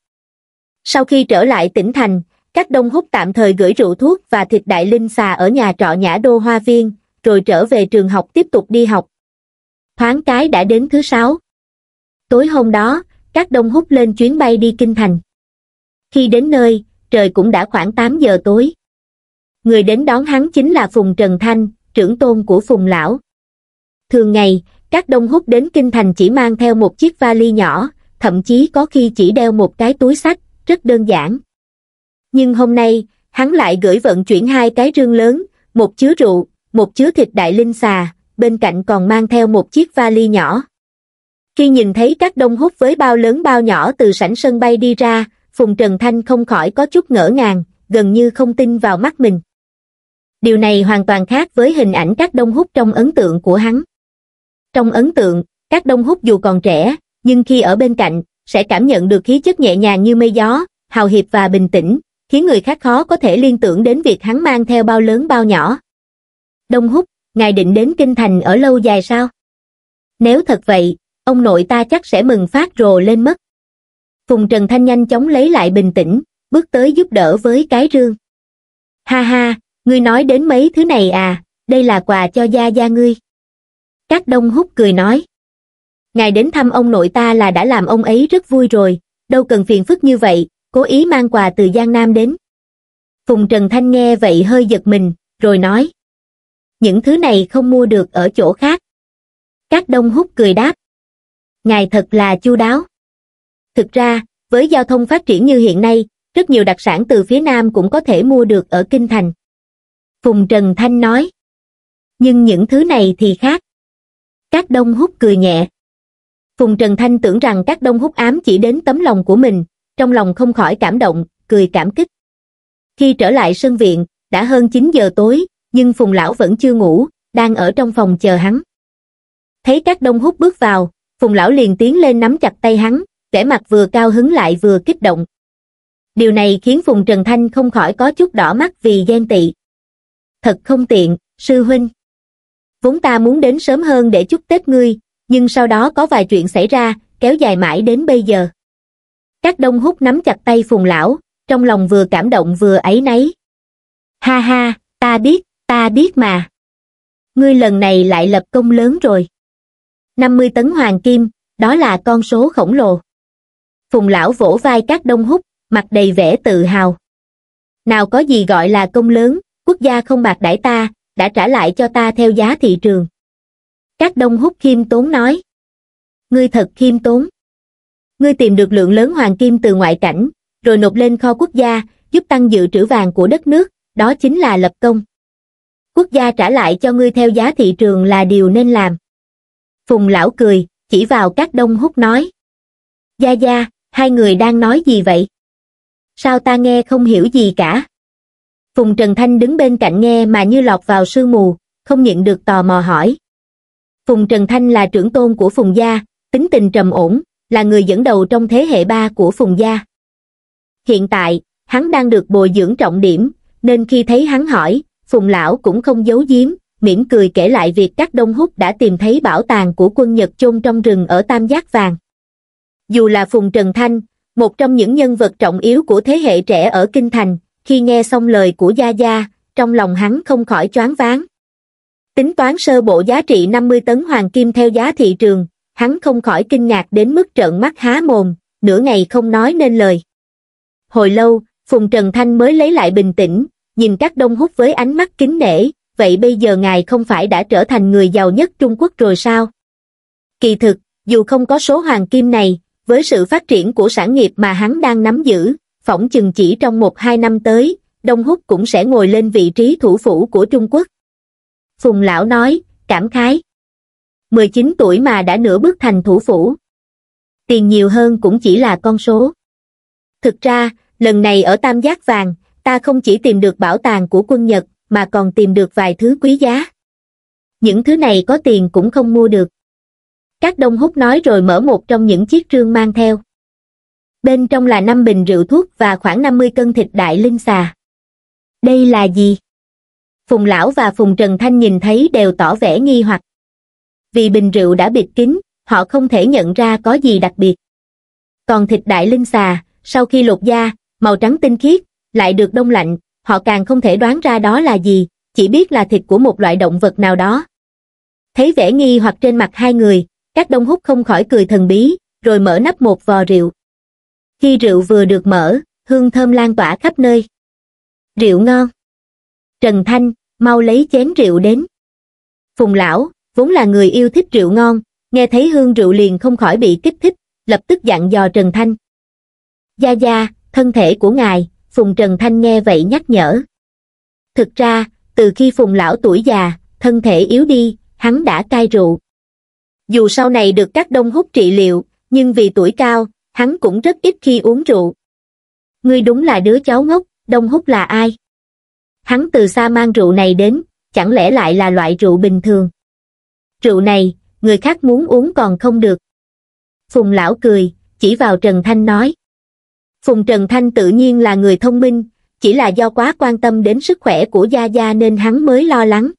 Sau khi trở lại tỉnh thành, các đông húc tạm thời gửi rượu thuốc và thịt đại linh xà ở nhà trọ nhã đô hoa viên, rồi trở về trường học tiếp tục đi học. Thoáng cái đã đến thứ sáu. Tối hôm đó, các đông hút lên chuyến bay đi Kinh Thành. Khi đến nơi, trời cũng đã khoảng 8 giờ tối. Người đến đón hắn chính là Phùng Trần Thanh, trưởng tôn của Phùng Lão. Thường ngày, các đông hút đến Kinh Thành chỉ mang theo một chiếc vali nhỏ, thậm chí có khi chỉ đeo một cái túi sách, rất đơn giản. Nhưng hôm nay, hắn lại gửi vận chuyển hai cái rương lớn, một chứa rượu, một chứa thịt đại linh xà, bên cạnh còn mang theo một chiếc vali nhỏ khi nhìn thấy các đông hút với bao lớn bao nhỏ từ sảnh sân bay đi ra phùng trần thanh không khỏi có chút ngỡ ngàng gần như không tin vào mắt mình điều này hoàn toàn khác với hình ảnh các đông hút trong ấn tượng của hắn trong ấn tượng các đông hút dù còn trẻ nhưng khi ở bên cạnh sẽ cảm nhận được khí chất nhẹ nhàng như mây gió hào hiệp và bình tĩnh khiến người khác khó có thể liên tưởng đến việc hắn mang theo bao lớn bao nhỏ đông hút ngài định đến kinh thành ở lâu dài sao nếu thật vậy ông nội ta chắc sẽ mừng phát rồ lên mất. Phùng Trần Thanh nhanh chóng lấy lại bình tĩnh, bước tới giúp đỡ với cái rương. Ha ha, ngươi nói đến mấy thứ này à, đây là quà cho gia gia ngươi. Các đông hút cười nói. Ngài đến thăm ông nội ta là đã làm ông ấy rất vui rồi, đâu cần phiền phức như vậy, cố ý mang quà từ Giang Nam đến. Phùng Trần Thanh nghe vậy hơi giật mình, rồi nói. Những thứ này không mua được ở chỗ khác. Các đông hút cười đáp, ngài thật là chu đáo thực ra với giao thông phát triển như hiện nay rất nhiều đặc sản từ phía nam cũng có thể mua được ở kinh thành phùng trần thanh nói nhưng những thứ này thì khác các đông hút cười nhẹ phùng trần thanh tưởng rằng các đông hút ám chỉ đến tấm lòng của mình trong lòng không khỏi cảm động cười cảm kích khi trở lại sân viện đã hơn chín giờ tối nhưng phùng lão vẫn chưa ngủ đang ở trong phòng chờ hắn thấy các đông hút bước vào phùng lão liền tiến lên nắm chặt tay hắn vẻ mặt vừa cao hứng lại vừa kích động điều này khiến phùng trần thanh không khỏi có chút đỏ mắt vì ghen tị thật không tiện sư huynh vốn ta muốn đến sớm hơn để chúc tết ngươi nhưng sau đó có vài chuyện xảy ra kéo dài mãi đến bây giờ các đông hút nắm chặt tay phùng lão trong lòng vừa cảm động vừa ấy nấy. ha ha ta biết ta biết mà ngươi lần này lại lập công lớn rồi 50 tấn hoàng kim, đó là con số khổng lồ. Phùng lão vỗ vai các đông húc, mặt đầy vẻ tự hào. Nào có gì gọi là công lớn, quốc gia không bạc đãi ta, đã trả lại cho ta theo giá thị trường. Các đông húc khiêm tốn nói. Ngươi thật khiêm tốn. Ngươi tìm được lượng lớn hoàng kim từ ngoại cảnh, rồi nộp lên kho quốc gia, giúp tăng dự trữ vàng của đất nước, đó chính là lập công. Quốc gia trả lại cho ngươi theo giá thị trường là điều nên làm phùng lão cười chỉ vào các đông hút nói gia gia hai người đang nói gì vậy sao ta nghe không hiểu gì cả phùng trần thanh đứng bên cạnh nghe mà như lọt vào sương mù không nhận được tò mò hỏi phùng trần thanh là trưởng tôn của phùng gia tính tình trầm ổn là người dẫn đầu trong thế hệ ba của phùng gia hiện tại hắn đang được bồi dưỡng trọng điểm nên khi thấy hắn hỏi phùng lão cũng không giấu giếm mỉm cười kể lại việc các đông húc đã tìm thấy bảo tàng của quân Nhật chôn trong rừng ở Tam Giác Vàng. Dù là Phùng Trần Thanh, một trong những nhân vật trọng yếu của thế hệ trẻ ở Kinh Thành, khi nghe xong lời của Gia Gia, trong lòng hắn không khỏi choáng váng. Tính toán sơ bộ giá trị 50 tấn hoàng kim theo giá thị trường, hắn không khỏi kinh ngạc đến mức trợn mắt há mồm, nửa ngày không nói nên lời. Hồi lâu, Phùng Trần Thanh mới lấy lại bình tĩnh, nhìn các đông hút với ánh mắt kính nể, vậy bây giờ ngài không phải đã trở thành người giàu nhất Trung Quốc rồi sao? Kỳ thực, dù không có số hoàng kim này, với sự phát triển của sản nghiệp mà hắn đang nắm giữ, phỏng chừng chỉ trong một hai năm tới, Đông Húc cũng sẽ ngồi lên vị trí thủ phủ của Trung Quốc. Phùng Lão nói, cảm khái. 19 tuổi mà đã nửa bước thành thủ phủ. Tiền nhiều hơn cũng chỉ là con số. Thực ra, lần này ở Tam Giác Vàng, ta không chỉ tìm được bảo tàng của quân Nhật, mà còn tìm được vài thứ quý giá. Những thứ này có tiền cũng không mua được. Các đông hút nói rồi mở một trong những chiếc trương mang theo. Bên trong là 5 bình rượu thuốc và khoảng 50 cân thịt đại linh xà. Đây là gì? Phùng Lão và Phùng Trần Thanh nhìn thấy đều tỏ vẻ nghi hoặc. Vì bình rượu đã bịt kín, họ không thể nhận ra có gì đặc biệt. Còn thịt đại linh xà, sau khi lột da, màu trắng tinh khiết, lại được đông lạnh, họ càng không thể đoán ra đó là gì, chỉ biết là thịt của một loại động vật nào đó. Thấy vẻ nghi hoặc trên mặt hai người, các đông hút không khỏi cười thần bí, rồi mở nắp một vò rượu. Khi rượu vừa được mở, hương thơm lan tỏa khắp nơi. Rượu ngon. Trần Thanh, mau lấy chén rượu đến. Phùng lão, vốn là người yêu thích rượu ngon, nghe thấy hương rượu liền không khỏi bị kích thích, lập tức dặn dò Trần Thanh. Gia Gia, thân thể của ngài, phùng trần thanh nghe vậy nhắc nhở thực ra từ khi phùng lão tuổi già thân thể yếu đi hắn đã cai rượu dù sau này được các đông hút trị liệu nhưng vì tuổi cao hắn cũng rất ít khi uống rượu ngươi đúng là đứa cháu ngốc đông hút là ai hắn từ xa mang rượu này đến chẳng lẽ lại là loại rượu bình thường rượu này người khác muốn uống còn không được phùng lão cười chỉ vào trần thanh nói Phùng Trần Thanh tự nhiên là người thông minh, chỉ là do quá quan tâm đến sức khỏe của Gia Gia nên hắn mới lo lắng.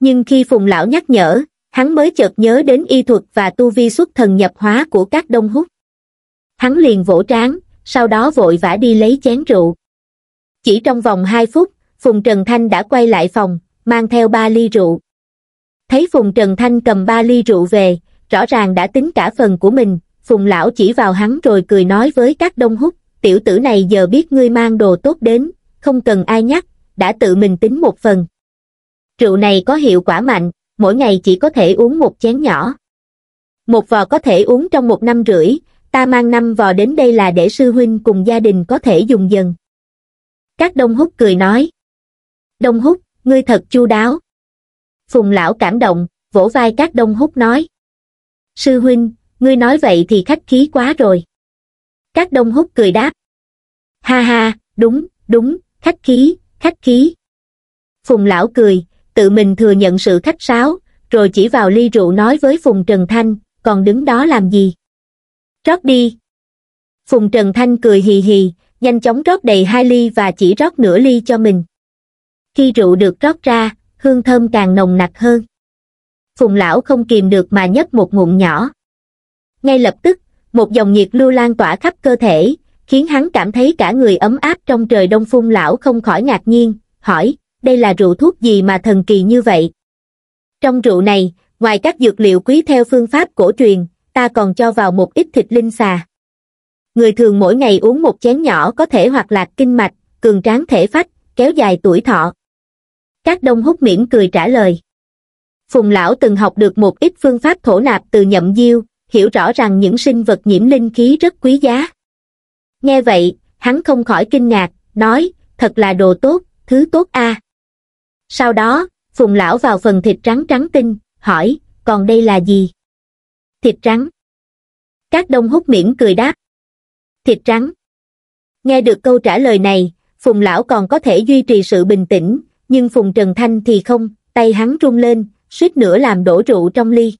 Nhưng khi Phùng Lão nhắc nhở, hắn mới chợt nhớ đến y thuật và tu vi xuất thần nhập hóa của các đông hút. Hắn liền vỗ trán, sau đó vội vã đi lấy chén rượu. Chỉ trong vòng 2 phút, Phùng Trần Thanh đã quay lại phòng, mang theo ba ly rượu. Thấy Phùng Trần Thanh cầm ba ly rượu về, rõ ràng đã tính cả phần của mình, Phùng lão chỉ vào hắn rồi cười nói với các đông hút, tiểu tử này giờ biết ngươi mang đồ tốt đến, không cần ai nhắc, đã tự mình tính một phần. Rượu này có hiệu quả mạnh, mỗi ngày chỉ có thể uống một chén nhỏ. Một vò có thể uống trong một năm rưỡi, ta mang năm vò đến đây là để sư huynh cùng gia đình có thể dùng dần. Các đông hút cười nói. Đông hút, ngươi thật chu đáo. Phùng lão cảm động, vỗ vai các đông hút nói. Sư huynh, ngươi nói vậy thì khách khí quá rồi các đông hút cười đáp ha ha đúng đúng khách khí khách khí phùng lão cười tự mình thừa nhận sự khách sáo rồi chỉ vào ly rượu nói với phùng trần thanh còn đứng đó làm gì rót đi phùng trần thanh cười hì hì nhanh chóng rót đầy hai ly và chỉ rót nửa ly cho mình khi rượu được rót ra hương thơm càng nồng nặc hơn phùng lão không kìm được mà nhấp một ngụm nhỏ ngay lập tức một dòng nhiệt lưu lan tỏa khắp cơ thể khiến hắn cảm thấy cả người ấm áp trong trời đông phun lão không khỏi ngạc nhiên hỏi đây là rượu thuốc gì mà thần kỳ như vậy trong rượu này ngoài các dược liệu quý theo phương pháp cổ truyền ta còn cho vào một ít thịt linh xà người thường mỗi ngày uống một chén nhỏ có thể hoạt lạc kinh mạch cường tráng thể phách kéo dài tuổi thọ các đông hút miễn cười trả lời phùng lão từng học được một ít phương pháp thổ nạp từ nhậm diêu hiểu rõ rằng những sinh vật nhiễm linh khí rất quý giá. Nghe vậy, hắn không khỏi kinh ngạc, nói, thật là đồ tốt, thứ tốt a. Sau đó, Phùng Lão vào phần thịt trắng trắng tinh, hỏi, còn đây là gì? Thịt trắng. Các đông hút miễn cười đáp. Thịt trắng. Nghe được câu trả lời này, Phùng Lão còn có thể duy trì sự bình tĩnh, nhưng Phùng Trần Thanh thì không, tay hắn rung lên, suýt nữa làm đổ rượu trong ly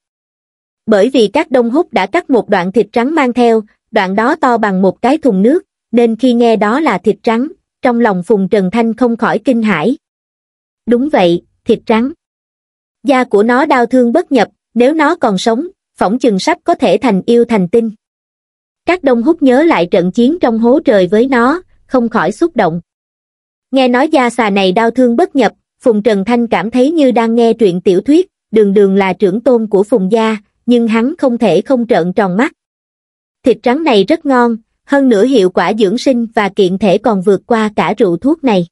bởi vì các đông hút đã cắt một đoạn thịt trắng mang theo đoạn đó to bằng một cái thùng nước nên khi nghe đó là thịt trắng trong lòng phùng trần thanh không khỏi kinh hãi đúng vậy thịt trắng da của nó đau thương bất nhập nếu nó còn sống phỏng chừng sắp có thể thành yêu thành tinh các đông hút nhớ lại trận chiến trong hố trời với nó không khỏi xúc động nghe nói da xà này đau thương bất nhập phùng trần thanh cảm thấy như đang nghe truyện tiểu thuyết đường đường là trưởng tôn của phùng gia nhưng hắn không thể không trợn tròn mắt. Thịt trắng này rất ngon, hơn nữa hiệu quả dưỡng sinh và kiện thể còn vượt qua cả rượu thuốc này.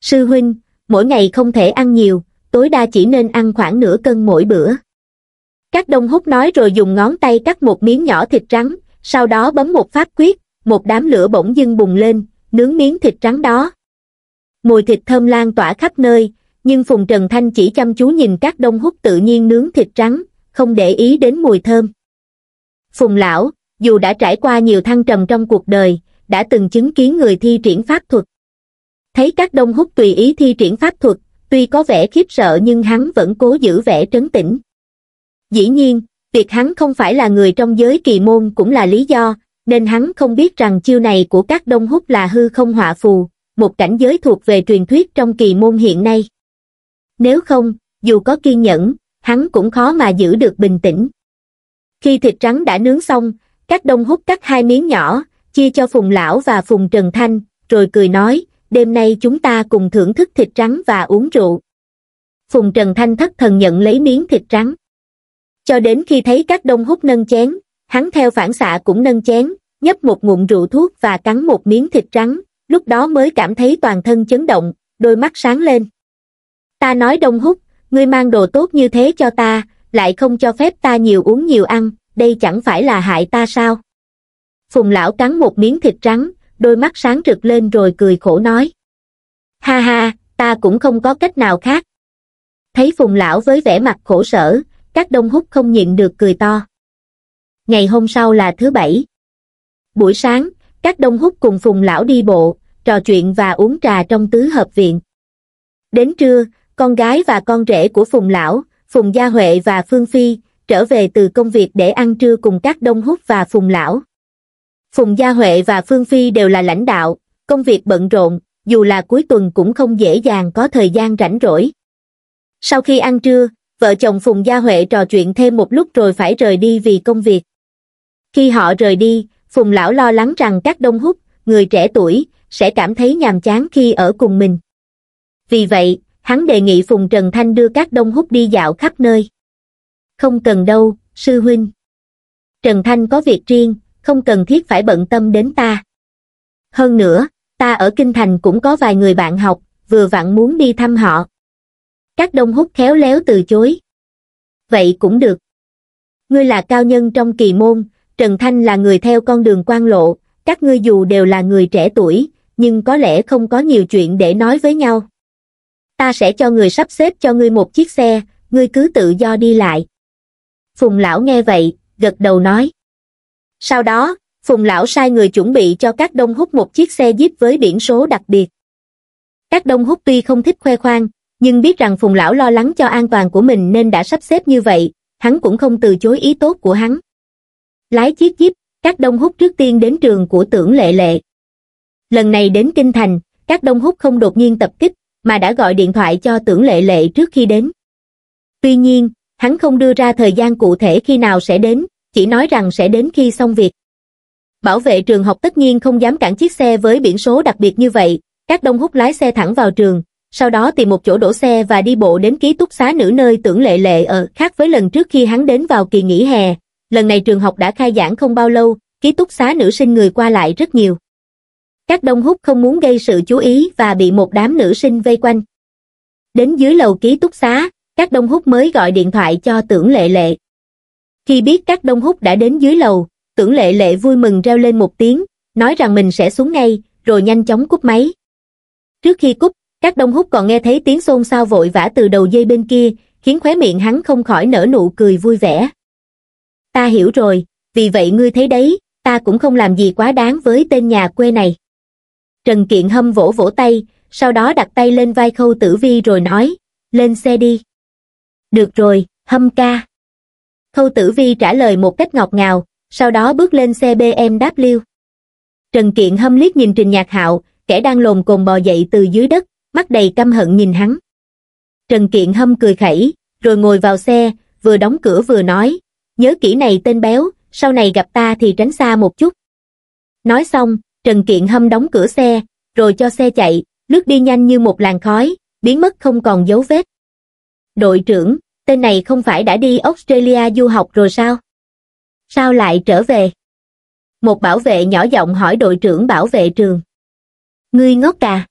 Sư huynh, mỗi ngày không thể ăn nhiều, tối đa chỉ nên ăn khoảng nửa cân mỗi bữa. Các đông hút nói rồi dùng ngón tay cắt một miếng nhỏ thịt trắng, sau đó bấm một pháp quyết, một đám lửa bỗng dưng bùng lên, nướng miếng thịt trắng đó. Mùi thịt thơm lan tỏa khắp nơi, nhưng Phùng Trần Thanh chỉ chăm chú nhìn các đông hút tự nhiên nướng thịt trắng không để ý đến mùi thơm. Phùng lão, dù đã trải qua nhiều thăng trầm trong cuộc đời, đã từng chứng kiến người thi triển pháp thuật. Thấy các đông hút tùy ý thi triển pháp thuật, tuy có vẻ khiếp sợ nhưng hắn vẫn cố giữ vẻ trấn tĩnh. Dĩ nhiên, việc hắn không phải là người trong giới kỳ môn cũng là lý do, nên hắn không biết rằng chiêu này của các đông hút là hư không họa phù, một cảnh giới thuộc về truyền thuyết trong kỳ môn hiện nay. Nếu không, dù có kiên nhẫn, hắn cũng khó mà giữ được bình tĩnh. Khi thịt rắn đã nướng xong, các đông hút cắt hai miếng nhỏ, chia cho Phùng Lão và Phùng Trần Thanh, rồi cười nói, đêm nay chúng ta cùng thưởng thức thịt rắn và uống rượu. Phùng Trần Thanh thất thần nhận lấy miếng thịt rắn. Cho đến khi thấy các đông hút nâng chén, hắn theo phản xạ cũng nâng chén, nhấp một ngụm rượu thuốc và cắn một miếng thịt rắn, lúc đó mới cảm thấy toàn thân chấn động, đôi mắt sáng lên. Ta nói đông hút, ngươi mang đồ tốt như thế cho ta lại không cho phép ta nhiều uống nhiều ăn đây chẳng phải là hại ta sao phùng lão cắn một miếng thịt trắng, đôi mắt sáng rực lên rồi cười khổ nói ha ha ta cũng không có cách nào khác thấy phùng lão với vẻ mặt khổ sở các đông hút không nhịn được cười to ngày hôm sau là thứ bảy buổi sáng các đông hút cùng phùng lão đi bộ trò chuyện và uống trà trong tứ hợp viện đến trưa con gái và con rể của Phùng Lão, Phùng Gia Huệ và Phương Phi, trở về từ công việc để ăn trưa cùng các Đông Húc và Phùng Lão. Phùng Gia Huệ và Phương Phi đều là lãnh đạo, công việc bận rộn, dù là cuối tuần cũng không dễ dàng có thời gian rảnh rỗi. Sau khi ăn trưa, vợ chồng Phùng Gia Huệ trò chuyện thêm một lúc rồi phải rời đi vì công việc. Khi họ rời đi, Phùng Lão lo lắng rằng các Đông Húc, người trẻ tuổi, sẽ cảm thấy nhàm chán khi ở cùng mình. Vì vậy, hắn đề nghị Phùng Trần Thanh đưa các đông hút đi dạo khắp nơi. Không cần đâu, sư huynh. Trần Thanh có việc riêng, không cần thiết phải bận tâm đến ta. Hơn nữa, ta ở Kinh Thành cũng có vài người bạn học, vừa vặn muốn đi thăm họ. Các đông hút khéo léo từ chối. Vậy cũng được. Ngươi là cao nhân trong kỳ môn, Trần Thanh là người theo con đường quan lộ, các ngươi dù đều là người trẻ tuổi, nhưng có lẽ không có nhiều chuyện để nói với nhau ta sẽ cho người sắp xếp cho ngươi một chiếc xe, ngươi cứ tự do đi lại. Phùng lão nghe vậy, gật đầu nói. Sau đó, Phùng lão sai người chuẩn bị cho các đông hút một chiếc xe jeep với biển số đặc biệt. Các đông hút tuy không thích khoe khoang, nhưng biết rằng Phùng lão lo lắng cho an toàn của mình nên đã sắp xếp như vậy, hắn cũng không từ chối ý tốt của hắn. Lái chiếc jeep, các đông hút trước tiên đến trường của tưởng lệ lệ. Lần này đến Kinh Thành, các đông hút không đột nhiên tập kích, mà đã gọi điện thoại cho tưởng lệ lệ trước khi đến. Tuy nhiên, hắn không đưa ra thời gian cụ thể khi nào sẽ đến, chỉ nói rằng sẽ đến khi xong việc. Bảo vệ trường học tất nhiên không dám cản chiếc xe với biển số đặc biệt như vậy, các đông hút lái xe thẳng vào trường, sau đó tìm một chỗ đổ xe và đi bộ đến ký túc xá nữ nơi tưởng lệ lệ ở khác với lần trước khi hắn đến vào kỳ nghỉ hè. Lần này trường học đã khai giảng không bao lâu, ký túc xá nữ sinh người qua lại rất nhiều các đông húc không muốn gây sự chú ý và bị một đám nữ sinh vây quanh. Đến dưới lầu ký túc xá, các đông húc mới gọi điện thoại cho tưởng lệ lệ. Khi biết các đông húc đã đến dưới lầu, tưởng lệ lệ vui mừng reo lên một tiếng, nói rằng mình sẽ xuống ngay, rồi nhanh chóng cúp máy. Trước khi cúp, các đông húc còn nghe thấy tiếng xôn xao vội vã từ đầu dây bên kia, khiến khóe miệng hắn không khỏi nở nụ cười vui vẻ. Ta hiểu rồi, vì vậy ngươi thấy đấy, ta cũng không làm gì quá đáng với tên nhà quê này. Trần Kiện Hâm vỗ vỗ tay, sau đó đặt tay lên vai Khâu Tử Vi rồi nói, lên xe đi. Được rồi, Hâm ca. Khâu Tử Vi trả lời một cách ngọt ngào, sau đó bước lên xe BMW. Trần Kiện Hâm liếc nhìn Trình Nhạc Hạo, kẻ đang lồn cồn bò dậy từ dưới đất, mắt đầy căm hận nhìn hắn. Trần Kiện Hâm cười khẩy, rồi ngồi vào xe, vừa đóng cửa vừa nói, nhớ kỹ này tên béo, sau này gặp ta thì tránh xa một chút. Nói xong, Trần Kiện Hâm đóng cửa xe, rồi cho xe chạy, lướt đi nhanh như một làn khói, biến mất không còn dấu vết. Đội trưởng, tên này không phải đã đi Australia du học rồi sao? Sao lại trở về? Một bảo vệ nhỏ giọng hỏi đội trưởng bảo vệ trường. Ngươi ngốc à?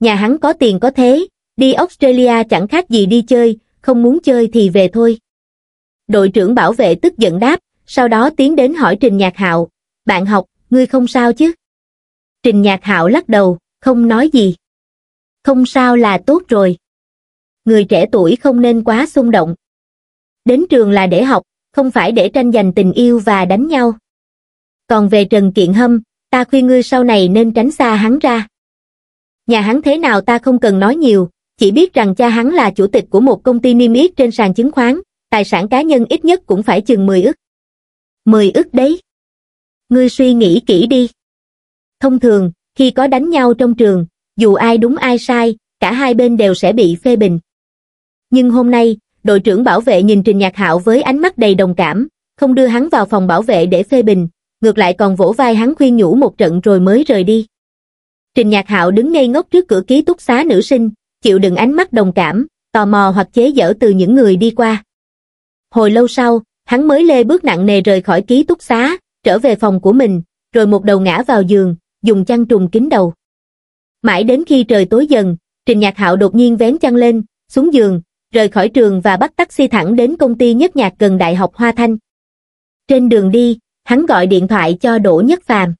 Nhà hắn có tiền có thế, đi Australia chẳng khác gì đi chơi, không muốn chơi thì về thôi. Đội trưởng bảo vệ tức giận đáp, sau đó tiến đến hỏi Trình Nhạc Hạo, bạn học, ngươi không sao chứ? Trình Nhạc Hạo lắc đầu, không nói gì. Không sao là tốt rồi. Người trẻ tuổi không nên quá xung động. Đến trường là để học, không phải để tranh giành tình yêu và đánh nhau. Còn về Trần Kiện Hâm, ta khuyên ngươi sau này nên tránh xa hắn ra. Nhà hắn thế nào ta không cần nói nhiều, chỉ biết rằng cha hắn là chủ tịch của một công ty niêm yết trên sàn chứng khoán, tài sản cá nhân ít nhất cũng phải chừng 10 ức. 10 ức đấy ngươi suy nghĩ kỹ đi. Thông thường, khi có đánh nhau trong trường, dù ai đúng ai sai, cả hai bên đều sẽ bị phê bình. Nhưng hôm nay, đội trưởng bảo vệ nhìn Trình Nhạc Hạo với ánh mắt đầy đồng cảm, không đưa hắn vào phòng bảo vệ để phê bình, ngược lại còn vỗ vai hắn khuyên nhủ một trận rồi mới rời đi. Trình Nhạc Hạo đứng ngây ngốc trước cửa ký túc xá nữ sinh, chịu đựng ánh mắt đồng cảm, tò mò hoặc chế giỡn từ những người đi qua. Hồi lâu sau, hắn mới lê bước nặng nề rời khỏi ký túc xá, trở về phòng của mình, rồi một đầu ngã vào giường, dùng chăn trùng kín đầu. Mãi đến khi trời tối dần, Trình Nhạc Hạo đột nhiên vén chăn lên, xuống giường, rời khỏi trường và bắt taxi thẳng đến công ty nhất nhạc gần Đại học Hoa Thanh. Trên đường đi, hắn gọi điện thoại cho Đỗ Nhất Phàm.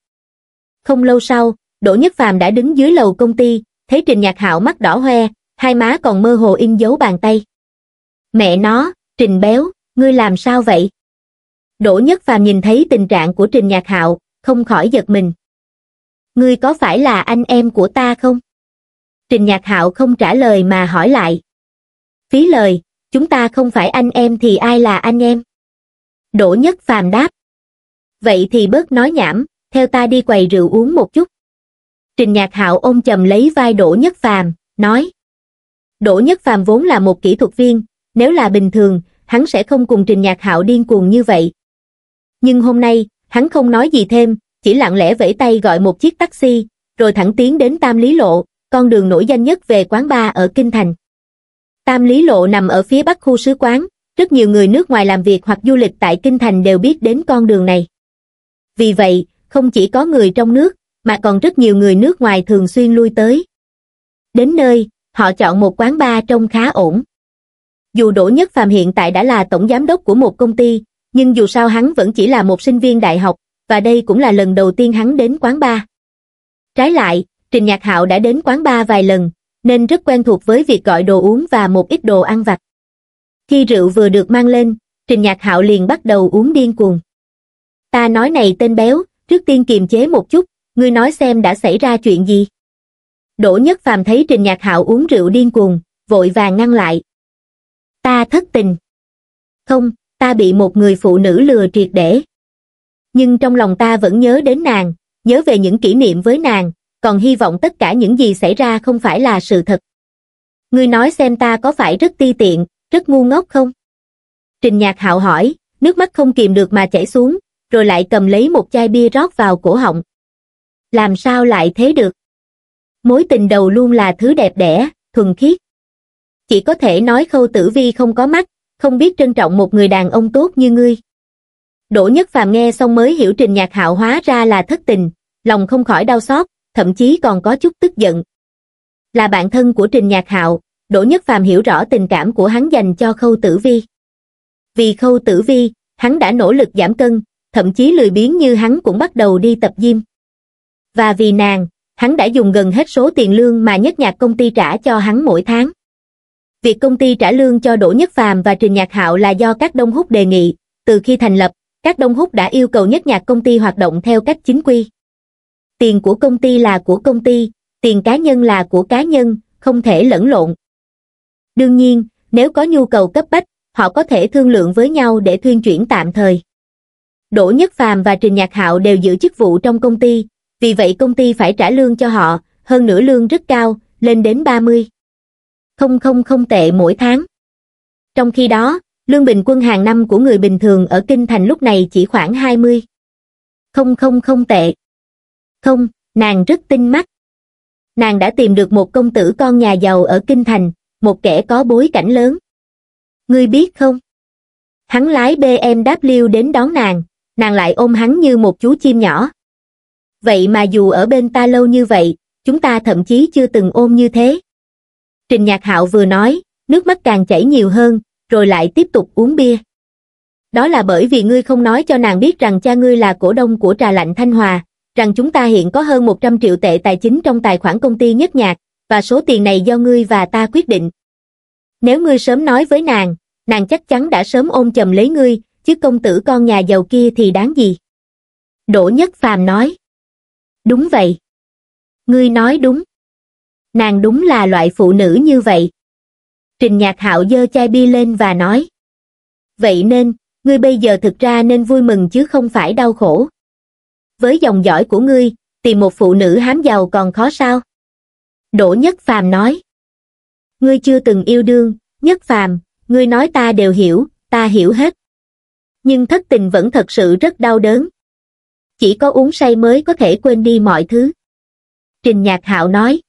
Không lâu sau, Đỗ Nhất Phàm đã đứng dưới lầu công ty, thấy Trình Nhạc Hạo mắt đỏ hoe, hai má còn mơ hồ in dấu bàn tay. Mẹ nó, Trình Béo, ngươi làm sao vậy? Đỗ Nhất Phàm nhìn thấy tình trạng của Trình Nhạc Hạo, không khỏi giật mình. Ngươi có phải là anh em của ta không? Trình Nhạc Hạo không trả lời mà hỏi lại. Phí lời, chúng ta không phải anh em thì ai là anh em? Đỗ Nhất Phàm đáp. Vậy thì bớt nói nhảm, theo ta đi quầy rượu uống một chút. Trình Nhạc Hạo ôm chầm lấy vai Đỗ Nhất Phàm, nói. Đỗ Nhất Phàm vốn là một kỹ thuật viên, nếu là bình thường, hắn sẽ không cùng Trình Nhạc Hạo điên cuồng như vậy, nhưng hôm nay, hắn không nói gì thêm, chỉ lặng lẽ vẫy tay gọi một chiếc taxi, rồi thẳng tiến đến Tam Lý Lộ, con đường nổi danh nhất về quán bar ở Kinh Thành. Tam Lý Lộ nằm ở phía bắc khu sứ quán, rất nhiều người nước ngoài làm việc hoặc du lịch tại Kinh Thành đều biết đến con đường này. Vì vậy, không chỉ có người trong nước, mà còn rất nhiều người nước ngoài thường xuyên lui tới. Đến nơi, họ chọn một quán bar trông khá ổn. Dù Đỗ Nhất Phạm hiện tại đã là tổng giám đốc của một công ty, nhưng dù sao hắn vẫn chỉ là một sinh viên đại học, và đây cũng là lần đầu tiên hắn đến quán bar. Trái lại, Trình Nhạc Hạo đã đến quán bar vài lần, nên rất quen thuộc với việc gọi đồ uống và một ít đồ ăn vặt. Khi rượu vừa được mang lên, Trình Nhạc Hạo liền bắt đầu uống điên cuồng. Ta nói này tên béo, trước tiên kiềm chế một chút, ngươi nói xem đã xảy ra chuyện gì. Đỗ Nhất Phàm thấy Trình Nhạc Hạo uống rượu điên cuồng, vội vàng ngăn lại. Ta thất tình. Không, ta bị một người phụ nữ lừa triệt để. Nhưng trong lòng ta vẫn nhớ đến nàng, nhớ về những kỷ niệm với nàng, còn hy vọng tất cả những gì xảy ra không phải là sự thật. Ngươi nói xem ta có phải rất ti tiện, rất ngu ngốc không? Trình nhạc hạo hỏi, nước mắt không kìm được mà chảy xuống, rồi lại cầm lấy một chai bia rót vào cổ họng. Làm sao lại thế được? Mối tình đầu luôn là thứ đẹp đẽ, thuần khiết. Chỉ có thể nói khâu tử vi không có mắt, không biết trân trọng một người đàn ông tốt như ngươi. Đỗ Nhất Phàm nghe xong mới hiểu Trình Nhạc Hạo hóa ra là thất tình, lòng không khỏi đau xót, thậm chí còn có chút tức giận. Là bạn thân của Trình Nhạc Hạo, Đỗ Nhất Phàm hiểu rõ tình cảm của hắn dành cho Khâu Tử Vi. Vì Khâu Tử Vi, hắn đã nỗ lực giảm cân, thậm chí lười biếng như hắn cũng bắt đầu đi tập gym. Và vì nàng, hắn đã dùng gần hết số tiền lương mà nhất nhạc công ty trả cho hắn mỗi tháng. Việc công ty trả lương cho Đỗ Nhất Phàm và Trình Nhạc Hạo là do các Đông hút đề nghị, từ khi thành lập, các Đông hút đã yêu cầu nhất nhạc công ty hoạt động theo cách chính quy. Tiền của công ty là của công ty, tiền cá nhân là của cá nhân, không thể lẫn lộn. Đương nhiên, nếu có nhu cầu cấp bách, họ có thể thương lượng với nhau để thuyên chuyển tạm thời. Đỗ Nhất Phàm và Trình Nhạc Hạo đều giữ chức vụ trong công ty, vì vậy công ty phải trả lương cho họ, hơn nửa lương rất cao, lên đến 30 không không không tệ mỗi tháng. Trong khi đó, lương bình quân hàng năm của người bình thường ở Kinh Thành lúc này chỉ khoảng 20. Không không không tệ. Không, nàng rất tinh mắt. Nàng đã tìm được một công tử con nhà giàu ở Kinh Thành, một kẻ có bối cảnh lớn. Ngươi biết không? Hắn lái BMW đến đón nàng, nàng lại ôm hắn như một chú chim nhỏ. Vậy mà dù ở bên ta lâu như vậy, chúng ta thậm chí chưa từng ôm như thế. Trình Nhạc Hạo vừa nói, nước mắt càng chảy nhiều hơn, rồi lại tiếp tục uống bia. Đó là bởi vì ngươi không nói cho nàng biết rằng cha ngươi là cổ đông của trà lạnh Thanh Hòa, rằng chúng ta hiện có hơn 100 triệu tệ tài chính trong tài khoản công ty nhất nhạc, và số tiền này do ngươi và ta quyết định. Nếu ngươi sớm nói với nàng, nàng chắc chắn đã sớm ôm chầm lấy ngươi, chứ công tử con nhà giàu kia thì đáng gì. Đỗ Nhất Phàm nói. Đúng vậy. Ngươi nói đúng nàng đúng là loại phụ nữ như vậy. Trình nhạc hạo dơ chai bia lên và nói. Vậy nên, ngươi bây giờ thực ra nên vui mừng chứ không phải đau khổ. Với dòng dõi của ngươi, tìm một phụ nữ hám giàu còn khó sao? Đỗ Nhất Phàm nói. Ngươi chưa từng yêu đương, Nhất Phàm, ngươi nói ta đều hiểu, ta hiểu hết. Nhưng thất tình vẫn thật sự rất đau đớn. Chỉ có uống say mới có thể quên đi mọi thứ. Trình Nhạc Hạo nói.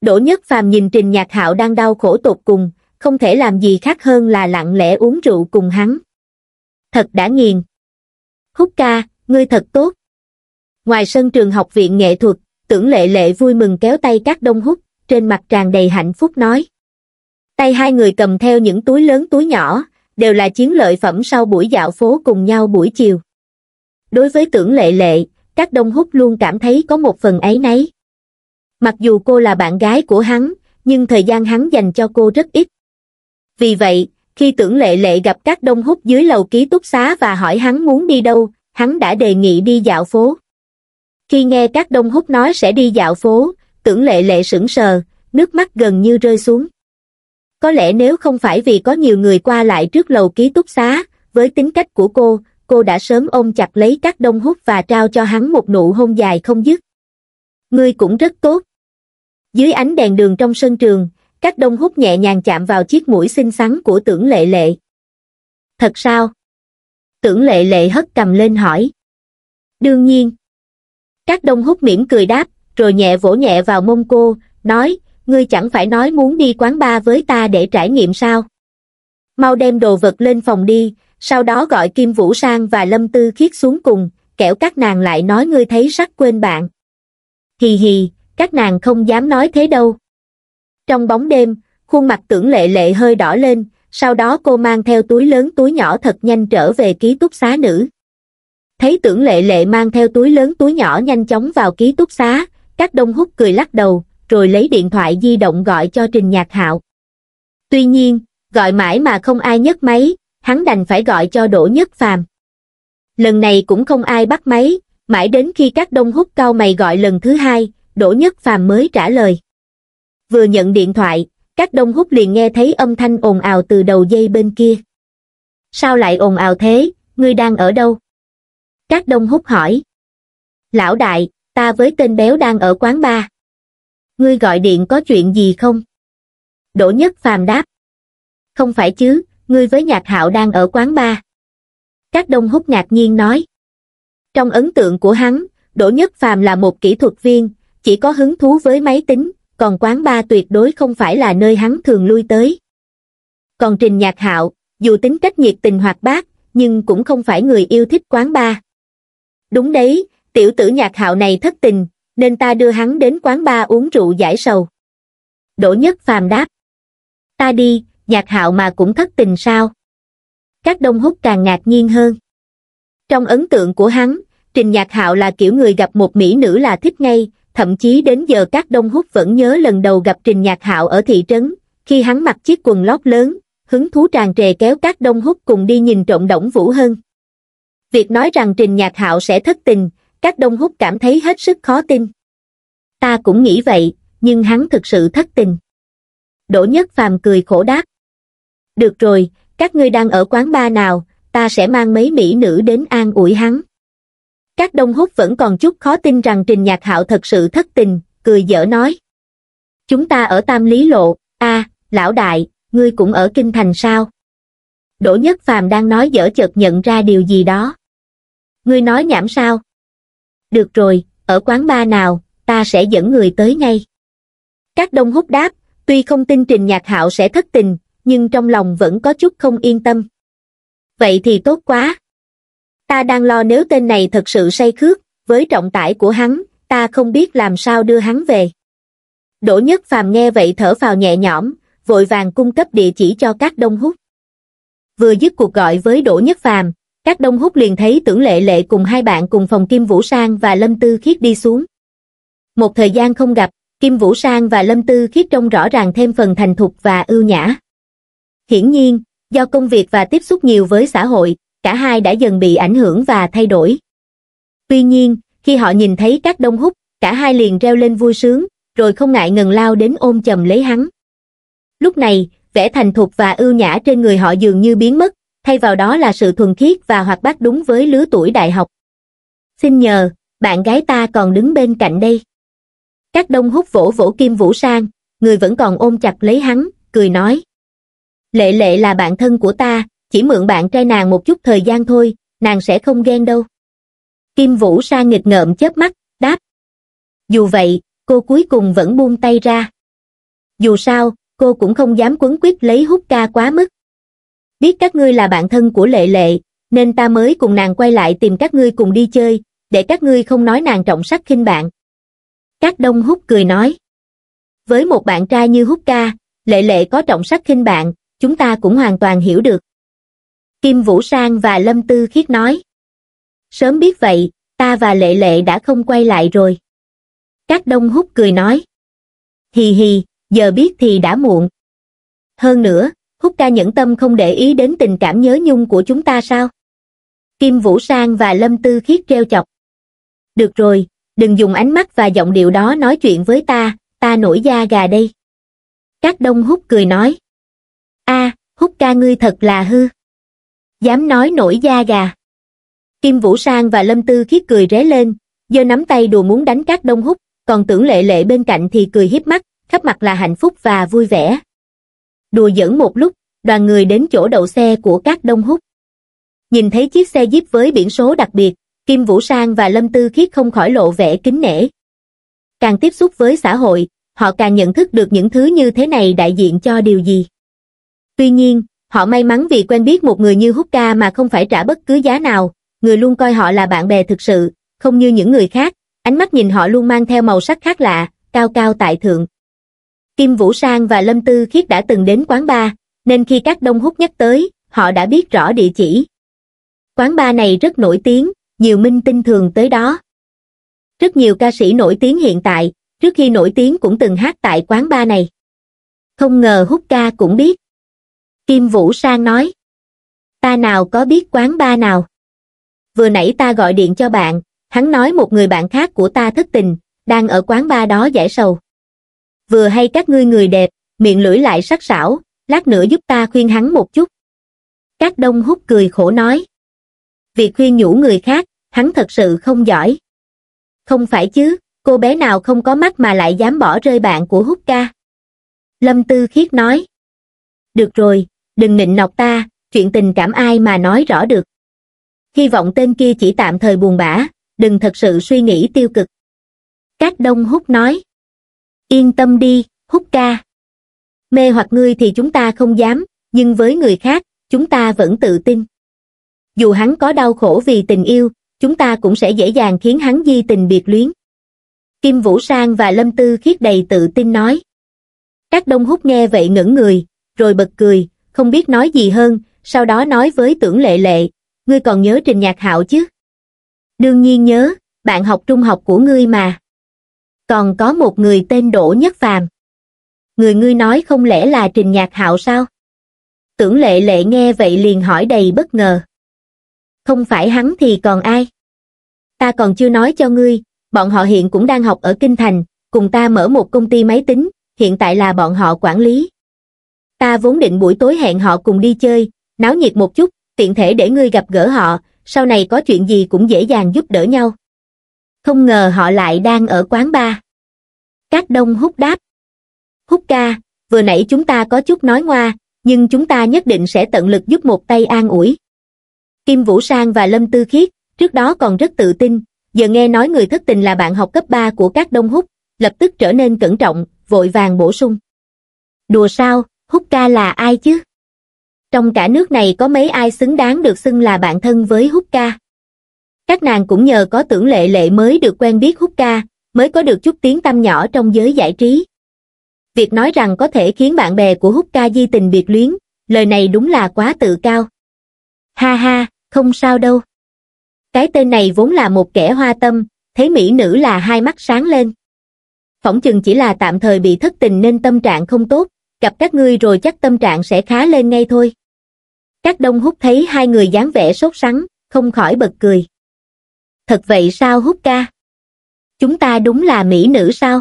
Đỗ Nhất Phàm nhìn Trình Nhạc Hạo đang đau khổ tột cùng, không thể làm gì khác hơn là lặng lẽ uống rượu cùng hắn. Thật đã nghiền. Húc ca, ngươi thật tốt. Ngoài sân trường học viện nghệ thuật, tưởng lệ lệ vui mừng kéo tay các đông hút, trên mặt tràn đầy hạnh phúc nói. Tay hai người cầm theo những túi lớn túi nhỏ, đều là chiến lợi phẩm sau buổi dạo phố cùng nhau buổi chiều. Đối với tưởng lệ lệ, các đông hút luôn cảm thấy có một phần ấy nấy mặc dù cô là bạn gái của hắn nhưng thời gian hắn dành cho cô rất ít vì vậy khi tưởng lệ lệ gặp các đông hút dưới lầu ký túc xá và hỏi hắn muốn đi đâu hắn đã đề nghị đi dạo phố khi nghe các đông hút nói sẽ đi dạo phố tưởng lệ lệ sững sờ nước mắt gần như rơi xuống có lẽ nếu không phải vì có nhiều người qua lại trước lầu ký túc xá với tính cách của cô cô đã sớm ôm chặt lấy các đông hút và trao cho hắn một nụ hôn dài không dứt ngươi cũng rất tốt dưới ánh đèn đường trong sân trường, các đông hút nhẹ nhàng chạm vào chiếc mũi xinh xắn của tưởng lệ lệ. Thật sao? Tưởng lệ lệ hất cầm lên hỏi. Đương nhiên. Các đông hút mỉm cười đáp, rồi nhẹ vỗ nhẹ vào mông cô, nói, ngươi chẳng phải nói muốn đi quán bar với ta để trải nghiệm sao? Mau đem đồ vật lên phòng đi, sau đó gọi Kim Vũ Sang và Lâm Tư Khiết xuống cùng, kẻo các nàng lại nói ngươi thấy sắc quên bạn. Hì hì, các nàng không dám nói thế đâu. Trong bóng đêm, khuôn mặt tưởng lệ lệ hơi đỏ lên, sau đó cô mang theo túi lớn túi nhỏ thật nhanh trở về ký túc xá nữ. Thấy tưởng lệ lệ mang theo túi lớn túi nhỏ nhanh chóng vào ký túc xá, các đông hút cười lắc đầu, rồi lấy điện thoại di động gọi cho Trình Nhạc Hạo. Tuy nhiên, gọi mãi mà không ai nhấc máy, hắn đành phải gọi cho Đỗ Nhất Phàm. Lần này cũng không ai bắt máy, mãi đến khi các đông hút cao mày gọi lần thứ hai, Đỗ Nhất Phàm mới trả lời. Vừa nhận điện thoại, các đông hút liền nghe thấy âm thanh ồn ào từ đầu dây bên kia. Sao lại ồn ào thế, ngươi đang ở đâu? Các đông hút hỏi. Lão đại, ta với tên béo đang ở quán ba. Ngươi gọi điện có chuyện gì không? Đỗ Nhất Phàm đáp. Không phải chứ, ngươi với nhạc hạo đang ở quán ba. Các đông hút ngạc nhiên nói. Trong ấn tượng của hắn, Đỗ Nhất Phàm là một kỹ thuật viên, chỉ có hứng thú với máy tính, còn quán ba tuyệt đối không phải là nơi hắn thường lui tới. Còn Trình Nhạc Hạo, dù tính cách nhiệt tình hoạt bát, nhưng cũng không phải người yêu thích quán ba. Đúng đấy, tiểu tử Nhạc Hạo này thất tình, nên ta đưa hắn đến quán ba uống rượu giải sầu. Đỗ Nhất Phàm đáp. Ta đi, Nhạc Hạo mà cũng thất tình sao? Các đông hút càng ngạc nhiên hơn. Trong ấn tượng của hắn, Trình Nhạc Hạo là kiểu người gặp một mỹ nữ là thích ngay, thậm chí đến giờ các đông hút vẫn nhớ lần đầu gặp Trình Nhạc Hạo ở thị trấn, khi hắn mặc chiếc quần lót lớn, hứng thú tràn trề kéo các đông hút cùng đi nhìn trộm Đổng Vũ hơn Việc nói rằng Trình Nhạc Hạo sẽ thất tình, các đông hút cảm thấy hết sức khó tin. Ta cũng nghĩ vậy, nhưng hắn thực sự thất tình. Đỗ Nhất Phàm cười khổ đáp. Được rồi, các ngươi đang ở quán ba nào, ta sẽ mang mấy mỹ nữ đến an ủi hắn các đông hút vẫn còn chút khó tin rằng Trình Nhạc Hạo thật sự thất tình, cười dở nói. Chúng ta ở Tam Lý Lộ, a lão đại, ngươi cũng ở Kinh Thành sao? Đỗ Nhất Phàm đang nói dở chợt nhận ra điều gì đó. Ngươi nói nhảm sao? Được rồi, ở quán ba nào, ta sẽ dẫn người tới ngay. Các đông hút đáp, tuy không tin Trình Nhạc Hạo sẽ thất tình, nhưng trong lòng vẫn có chút không yên tâm. Vậy thì tốt quá, ta đang lo nếu tên này thật sự say khước, với trọng tải của hắn, ta không biết làm sao đưa hắn về. Đỗ Nhất Phàm nghe vậy thở phào nhẹ nhõm, vội vàng cung cấp địa chỉ cho các đông hút. Vừa dứt cuộc gọi với Đỗ Nhất Phàm, các đông hút liền thấy tưởng lệ lệ cùng hai bạn cùng phòng Kim Vũ Sang và Lâm Tư Khiết đi xuống. Một thời gian không gặp, Kim Vũ Sang và Lâm Tư Khiết trông rõ ràng thêm phần thành thục và ưu nhã. Hiển nhiên, do công việc và tiếp xúc nhiều với xã hội, cả hai đã dần bị ảnh hưởng và thay đổi. Tuy nhiên, khi họ nhìn thấy các đông hút, cả hai liền reo lên vui sướng, rồi không ngại ngần lao đến ôm chầm lấy hắn. Lúc này, vẻ thành thục và ưu nhã trên người họ dường như biến mất, thay vào đó là sự thuần khiết và hoạt bát đúng với lứa tuổi đại học. Xin nhờ, bạn gái ta còn đứng bên cạnh đây. Các đông hút vỗ vỗ Kim Vũ Sang, người vẫn còn ôm chặt lấy hắn, cười nói. Lệ lệ là bạn thân của ta, chỉ mượn bạn trai nàng một chút thời gian thôi, nàng sẽ không ghen đâu. Kim Vũ Sa nghịch ngợm chớp mắt, đáp. Dù vậy, cô cuối cùng vẫn buông tay ra. Dù sao, cô cũng không dám quấn quýt lấy hút ca quá mức. Biết các ngươi là bạn thân của Lệ Lệ, nên ta mới cùng nàng quay lại tìm các ngươi cùng đi chơi, để các ngươi không nói nàng trọng sắc khinh bạn. Các đông hút cười nói. Với một bạn trai như hút ca, Lệ Lệ có trọng sắc khinh bạn, chúng ta cũng hoàn toàn hiểu được. Kim Vũ Sang và Lâm Tư Khiết nói. Sớm biết vậy, ta và Lệ Lệ đã không quay lại rồi. Các đông hút cười nói. Hì hì, giờ biết thì đã muộn. Hơn nữa, hút ca nhẫn tâm không để ý đến tình cảm nhớ nhung của chúng ta sao? Kim Vũ Sang và Lâm Tư Khiết treo chọc. Được rồi, đừng dùng ánh mắt và giọng điệu đó nói chuyện với ta, ta nổi da gà đây. Các đông hút cười nói. a à, hút ca ngươi thật là hư dám nói nổi da gà. Kim Vũ Sang và Lâm Tư khiết cười ré lên, giơ nắm tay đùa muốn đánh các đông hút, còn tưởng lệ lệ bên cạnh thì cười hiếp mắt, khắp mặt là hạnh phúc và vui vẻ. Đùa giỡn một lúc, đoàn người đến chỗ đậu xe của các đông hút. Nhìn thấy chiếc xe jeep với biển số đặc biệt, Kim Vũ Sang và Lâm Tư khiết không khỏi lộ vẻ kính nể. Càng tiếp xúc với xã hội, họ càng nhận thức được những thứ như thế này đại diện cho điều gì. Tuy nhiên, họ may mắn vì quen biết một người như Húc ca mà không phải trả bất cứ giá nào, người luôn coi họ là bạn bè thực sự, không như những người khác, ánh mắt nhìn họ luôn mang theo màu sắc khác lạ, cao cao tại thượng. Kim Vũ Sang và Lâm Tư Khiết đã từng đến quán bar, nên khi các đông hút nhắc tới, họ đã biết rõ địa chỉ. Quán bar này rất nổi tiếng, nhiều minh tinh thường tới đó. Rất nhiều ca sĩ nổi tiếng hiện tại, trước khi nổi tiếng cũng từng hát tại quán bar này. Không ngờ Húc ca cũng biết. Kim Vũ Sang nói. Ta nào có biết quán ba nào? Vừa nãy ta gọi điện cho bạn, hắn nói một người bạn khác của ta thất tình, đang ở quán ba đó giải sầu. Vừa hay các ngươi người đẹp, miệng lưỡi lại sắc sảo, lát nữa giúp ta khuyên hắn một chút. Các đông hút cười khổ nói. Việc khuyên nhủ người khác, hắn thật sự không giỏi. Không phải chứ, cô bé nào không có mắt mà lại dám bỏ rơi bạn của hút ca. Lâm Tư Khiết nói. Được rồi, đừng nịnh nọc ta chuyện tình cảm ai mà nói rõ được hy vọng tên kia chỉ tạm thời buồn bã đừng thật sự suy nghĩ tiêu cực cát đông hút nói yên tâm đi hút ca mê hoặc ngươi thì chúng ta không dám nhưng với người khác chúng ta vẫn tự tin dù hắn có đau khổ vì tình yêu chúng ta cũng sẽ dễ dàng khiến hắn di tình biệt luyến kim vũ sang và lâm tư khiết đầy tự tin nói các đông hút nghe vậy ngẩng người rồi bật cười không biết nói gì hơn, sau đó nói với tưởng lệ lệ, ngươi còn nhớ Trình Nhạc Hạo chứ? Đương nhiên nhớ, bạn học trung học của ngươi mà. Còn có một người tên Đỗ Nhất Phàm. Người ngươi nói không lẽ là Trình Nhạc Hạo sao? Tưởng lệ lệ nghe vậy liền hỏi đầy bất ngờ. Không phải hắn thì còn ai? Ta còn chưa nói cho ngươi, bọn họ hiện cũng đang học ở Kinh Thành, cùng ta mở một công ty máy tính, hiện tại là bọn họ quản lý ta vốn định buổi tối hẹn họ cùng đi chơi, náo nhiệt một chút, tiện thể để ngươi gặp gỡ họ, sau này có chuyện gì cũng dễ dàng giúp đỡ nhau. Không ngờ họ lại đang ở quán bar. Các đông hút đáp. Hút ca, vừa nãy chúng ta có chút nói ngoa, nhưng chúng ta nhất định sẽ tận lực giúp một tay an ủi. Kim Vũ Sang và Lâm Tư Khiết, trước đó còn rất tự tin, giờ nghe nói người thất tình là bạn học cấp 3 của các đông hút, lập tức trở nên cẩn trọng, vội vàng bổ sung. Đùa sao, hút ca là ai chứ? Trong cả nước này có mấy ai xứng đáng được xưng là bạn thân với hút ca? Các nàng cũng nhờ có tưởng lệ lệ mới được quen biết hút ca, mới có được chút tiếng tăm nhỏ trong giới giải trí. Việc nói rằng có thể khiến bạn bè của hút ca di tình biệt luyến, lời này đúng là quá tự cao. Ha ha, không sao đâu. Cái tên này vốn là một kẻ hoa tâm, thấy mỹ nữ là hai mắt sáng lên. Phỏng chừng chỉ là tạm thời bị thất tình nên tâm trạng không tốt, gặp các ngươi rồi chắc tâm trạng sẽ khá lên ngay thôi. Các đông hút thấy hai người dáng vẻ sốt sắng, không khỏi bật cười. Thật vậy sao hút ca? Chúng ta đúng là mỹ nữ sao?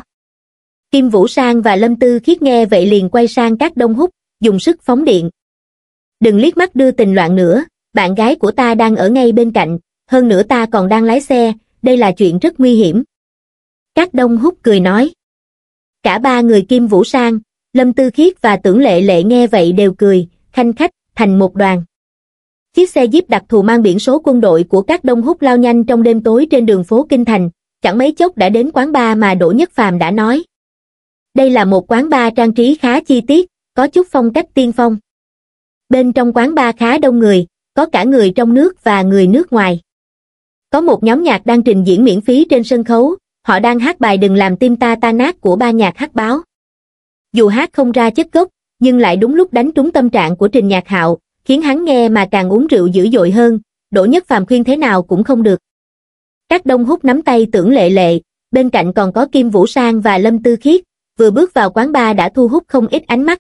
Kim Vũ Sang và Lâm Tư Khiết nghe vậy liền quay sang các đông hút, dùng sức phóng điện. Đừng liếc mắt đưa tình loạn nữa, bạn gái của ta đang ở ngay bên cạnh, hơn nữa ta còn đang lái xe, đây là chuyện rất nguy hiểm. Các đông hút cười nói. Cả ba người Kim Vũ Sang, lâm tư khiết và tưởng lệ lệ nghe vậy đều cười khanh khách thành một đoàn chiếc xe jeep đặc thù mang biển số quân đội của các đông hút lao nhanh trong đêm tối trên đường phố kinh thành chẳng mấy chốc đã đến quán bar mà đỗ nhất phàm đã nói đây là một quán bar trang trí khá chi tiết có chút phong cách tiên phong bên trong quán bar khá đông người có cả người trong nước và người nước ngoài có một nhóm nhạc đang trình diễn miễn phí trên sân khấu họ đang hát bài đừng làm tim ta ta nát của ba nhạc hát báo dù hát không ra chất gốc, nhưng lại đúng lúc đánh trúng tâm trạng của Trình Nhạc Hạo, khiến hắn nghe mà càng uống rượu dữ dội hơn, đổ Nhất Phàm khuyên thế nào cũng không được. Các đông hút nắm tay tưởng lệ lệ, bên cạnh còn có Kim Vũ Sang và Lâm Tư Khiết, vừa bước vào quán bar đã thu hút không ít ánh mắt.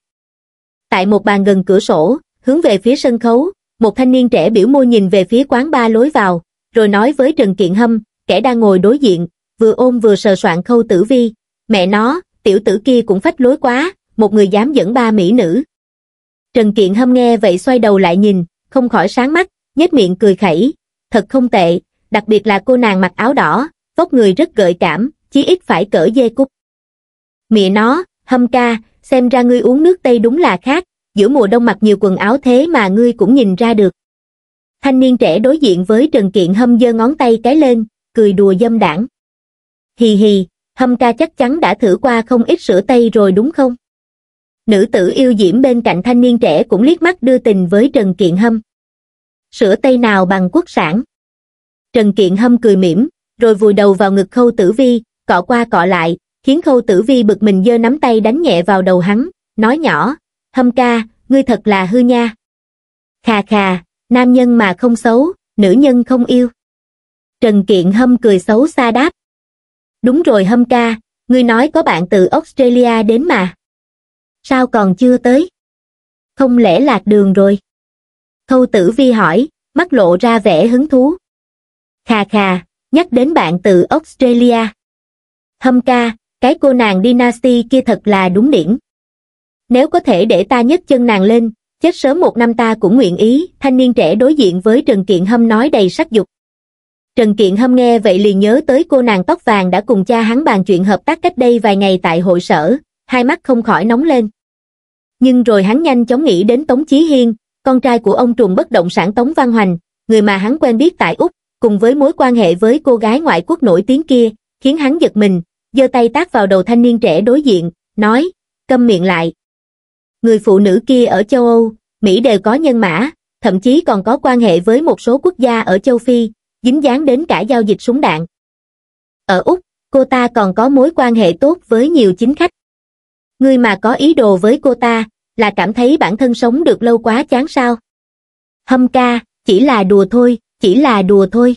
Tại một bàn gần cửa sổ, hướng về phía sân khấu, một thanh niên trẻ biểu môi nhìn về phía quán bar lối vào, rồi nói với Trần Kiện Hâm, kẻ đang ngồi đối diện, vừa ôm vừa sờ soạn khâu tử vi, mẹ nó, tiểu tử kia cũng phách lối quá, một người dám dẫn ba mỹ nữ. Trần Kiện Hâm nghe vậy xoay đầu lại nhìn, không khỏi sáng mắt, nhếch miệng cười khẩy, thật không tệ, đặc biệt là cô nàng mặc áo đỏ, vóc người rất gợi cảm, chí ít phải cỡ dê cúc. Mẹ nó, Hâm ca, xem ra ngươi uống nước Tây đúng là khác, giữa mùa đông mặc nhiều quần áo thế mà ngươi cũng nhìn ra được. Thanh niên trẻ đối diện với Trần Kiện Hâm giơ ngón tay cái lên, cười đùa dâm đảng. Hì hì, hâm ca chắc chắn đã thử qua không ít sữa tây rồi đúng không? Nữ tử yêu diễm bên cạnh thanh niên trẻ cũng liếc mắt đưa tình với Trần Kiện Hâm. Sữa tây nào bằng quốc sản? Trần Kiện Hâm cười mỉm, rồi vùi đầu vào ngực khâu tử vi, cọ qua cọ lại, khiến khâu tử vi bực mình giơ nắm tay đánh nhẹ vào đầu hắn, nói nhỏ, hâm ca, ngươi thật là hư nha. Khà khà, nam nhân mà không xấu, nữ nhân không yêu. Trần Kiện Hâm cười xấu xa đáp, đúng rồi hâm ca ngươi nói có bạn từ australia đến mà sao còn chưa tới không lẽ lạc đường rồi khâu tử vi hỏi mắt lộ ra vẻ hứng thú khà khà nhắc đến bạn từ australia hâm ca cái cô nàng dynasty kia thật là đúng điển nếu có thể để ta nhấc chân nàng lên chết sớm một năm ta cũng nguyện ý thanh niên trẻ đối diện với trần kiện hâm nói đầy sắc dục trần kiện hâm nghe vậy liền nhớ tới cô nàng tóc vàng đã cùng cha hắn bàn chuyện hợp tác cách đây vài ngày tại hội sở hai mắt không khỏi nóng lên nhưng rồi hắn nhanh chóng nghĩ đến tống chí hiên con trai của ông trùm bất động sản tống văn hoành người mà hắn quen biết tại úc cùng với mối quan hệ với cô gái ngoại quốc nổi tiếng kia khiến hắn giật mình giơ tay tác vào đầu thanh niên trẻ đối diện nói câm miệng lại người phụ nữ kia ở châu âu mỹ đều có nhân mã thậm chí còn có quan hệ với một số quốc gia ở châu phi dính dáng đến cả giao dịch súng đạn. Ở Úc, cô ta còn có mối quan hệ tốt với nhiều chính khách. Người mà có ý đồ với cô ta là cảm thấy bản thân sống được lâu quá chán sao. Hâm ca, chỉ là đùa thôi, chỉ là đùa thôi.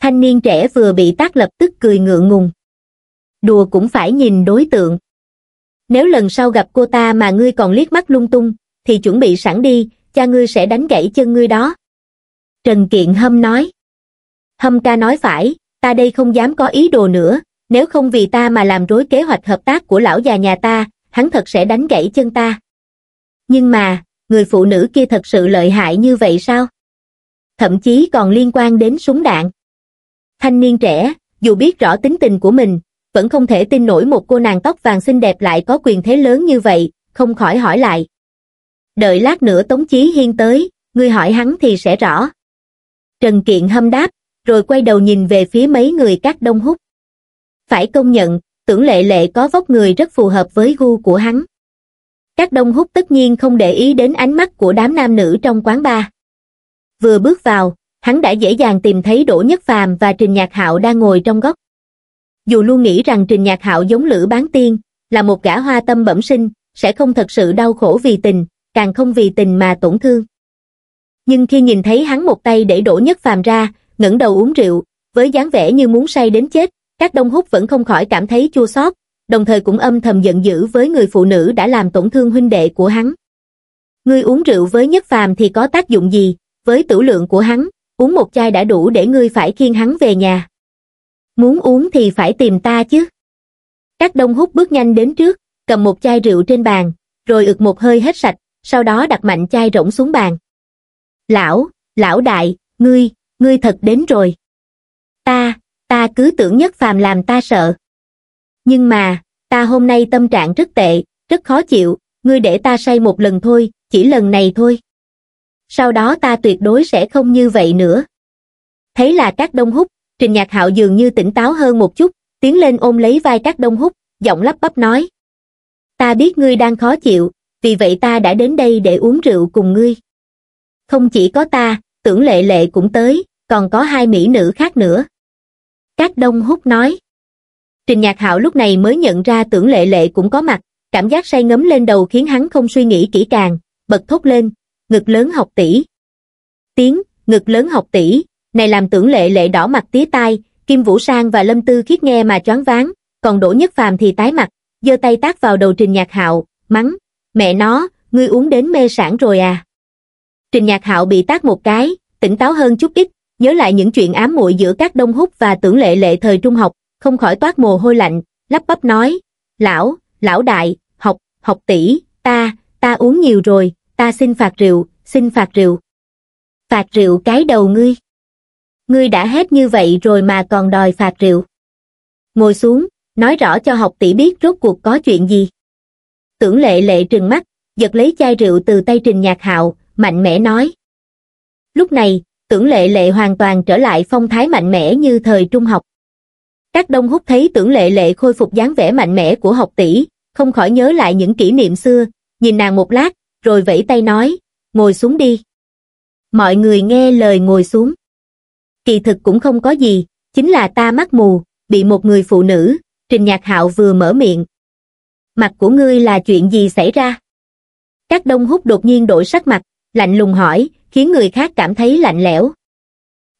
Thanh niên trẻ vừa bị tác lập tức cười ngượng ngùng. Đùa cũng phải nhìn đối tượng. Nếu lần sau gặp cô ta mà ngươi còn liếc mắt lung tung, thì chuẩn bị sẵn đi, cha ngươi sẽ đánh gãy chân ngươi đó. Trần Kiện Hâm nói. Hâm ca nói phải, ta đây không dám có ý đồ nữa, nếu không vì ta mà làm rối kế hoạch hợp tác của lão già nhà ta, hắn thật sẽ đánh gãy chân ta. Nhưng mà, người phụ nữ kia thật sự lợi hại như vậy sao? Thậm chí còn liên quan đến súng đạn. Thanh niên trẻ, dù biết rõ tính tình của mình, vẫn không thể tin nổi một cô nàng tóc vàng xinh đẹp lại có quyền thế lớn như vậy, không khỏi hỏi lại. Đợi lát nữa Tống Chí Hiên tới, người hỏi hắn thì sẽ rõ. Trần Kiện hâm đáp, rồi quay đầu nhìn về phía mấy người các đông hút. Phải công nhận, tưởng lệ lệ có vóc người rất phù hợp với gu của hắn. Các đông hút tất nhiên không để ý đến ánh mắt của đám nam nữ trong quán bar. Vừa bước vào, hắn đã dễ dàng tìm thấy Đỗ Nhất Phàm và Trình Nhạc Hạo đang ngồi trong góc. Dù luôn nghĩ rằng Trình Nhạc Hạo giống Lữ Bán Tiên, là một gã hoa tâm bẩm sinh, sẽ không thật sự đau khổ vì tình, càng không vì tình mà tổn thương. Nhưng khi nhìn thấy hắn một tay để Đỗ Nhất Phàm ra, ngẩng đầu uống rượu, với dáng vẻ như muốn say đến chết, các đông hút vẫn không khỏi cảm thấy chua xót, đồng thời cũng âm thầm giận dữ với người phụ nữ đã làm tổn thương huynh đệ của hắn. Ngươi uống rượu với nhất phàm thì có tác dụng gì, với tử lượng của hắn, uống một chai đã đủ để ngươi phải khiêng hắn về nhà. Muốn uống thì phải tìm ta chứ. Các đông hút bước nhanh đến trước, cầm một chai rượu trên bàn, rồi ực một hơi hết sạch, sau đó đặt mạnh chai rỗng xuống bàn. Lão, lão đại, ngươi, ngươi thật đến rồi ta ta cứ tưởng nhất phàm làm ta sợ nhưng mà ta hôm nay tâm trạng rất tệ rất khó chịu ngươi để ta say một lần thôi chỉ lần này thôi sau đó ta tuyệt đối sẽ không như vậy nữa thấy là các đông húc trình nhạc hạo dường như tỉnh táo hơn một chút tiến lên ôm lấy vai các đông húc giọng lắp bắp nói ta biết ngươi đang khó chịu vì vậy ta đã đến đây để uống rượu cùng ngươi không chỉ có ta tưởng lệ lệ cũng tới còn có hai mỹ nữ khác nữa các đông hút nói trình nhạc hạo lúc này mới nhận ra tưởng lệ lệ cũng có mặt cảm giác say ngấm lên đầu khiến hắn không suy nghĩ kỹ càng bật thốt lên ngực lớn học tỷ tiếng ngực lớn học tỷ này làm tưởng lệ lệ đỏ mặt tía tai kim vũ sang và lâm tư khiết nghe mà choáng váng còn đỗ nhất phàm thì tái mặt giơ tay tác vào đầu trình nhạc hạo mắng mẹ nó ngươi uống đến mê sản rồi à trình nhạc hạo bị tác một cái tỉnh táo hơn chút ít nhớ lại những chuyện ám muội giữa các đông hút và tưởng lệ lệ thời trung học, không khỏi toát mồ hôi lạnh, lắp bắp nói, lão, lão đại, học, học tỷ, ta, ta uống nhiều rồi, ta xin phạt rượu, xin phạt rượu. Phạt rượu cái đầu ngươi. Ngươi đã hết như vậy rồi mà còn đòi phạt rượu. Ngồi xuống, nói rõ cho học tỷ biết rốt cuộc có chuyện gì. Tưởng lệ lệ trừng mắt, giật lấy chai rượu từ tay Trình Nhạc Hạo, mạnh mẽ nói. Lúc này, tưởng lệ lệ hoàn toàn trở lại phong thái mạnh mẽ như thời trung học. Các đông hút thấy tưởng lệ lệ khôi phục dáng vẻ mạnh mẽ của học tỷ, không khỏi nhớ lại những kỷ niệm xưa, nhìn nàng một lát, rồi vẫy tay nói, ngồi xuống đi. Mọi người nghe lời ngồi xuống. Kỳ thực cũng không có gì, chính là ta mắt mù, bị một người phụ nữ, Trình Nhạc Hạo vừa mở miệng. Mặt của ngươi là chuyện gì xảy ra? Các đông hút đột nhiên đổi sắc mặt, lạnh lùng hỏi, khiến người khác cảm thấy lạnh lẽo